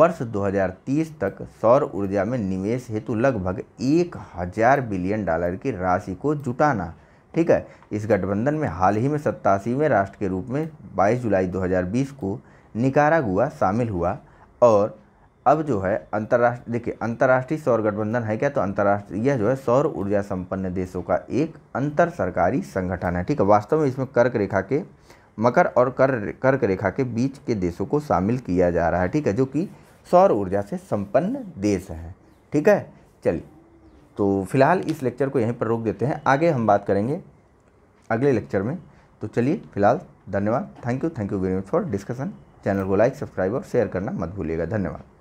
वर्ष 2030 तक सौर ऊर्जा में निवेश हेतु लगभग एक हज़ार बिलियन डॉलर की राशि को जुटाना ठीक है इस गठबंधन में हाल ही में सत्तासीवें राष्ट्र के रूप में 22 जुलाई 2020 को निकारागुआ शामिल हुआ और अब जो है अंतर्राष्ट्रीय देखिए अंतर्राष्ट्रीय सौर गठबंधन है क्या तो अंतर्राष्ट्रीय यह जो है सौर ऊर्जा संपन्न देशों का एक अंतर सरकारी संगठन है ठीक है वास्तव में इसमें कर्क रेखा के मकर और कर कर्क रेखा के बीच के देशों को शामिल किया जा रहा है ठीक है जो कि सौर ऊर्जा से संपन्न देश है ठीक है चलिए तो फिलहाल इस लेक्चर को यहीं पर रोक देते हैं आगे हम बात करेंगे अगले लेक्चर में तो चलिए फिलहाल धन्यवाद thank you thank you very much for discussion channel को लाइक सब्सक्राइब और शेयर करना मत भूलिएगा धन्यवाद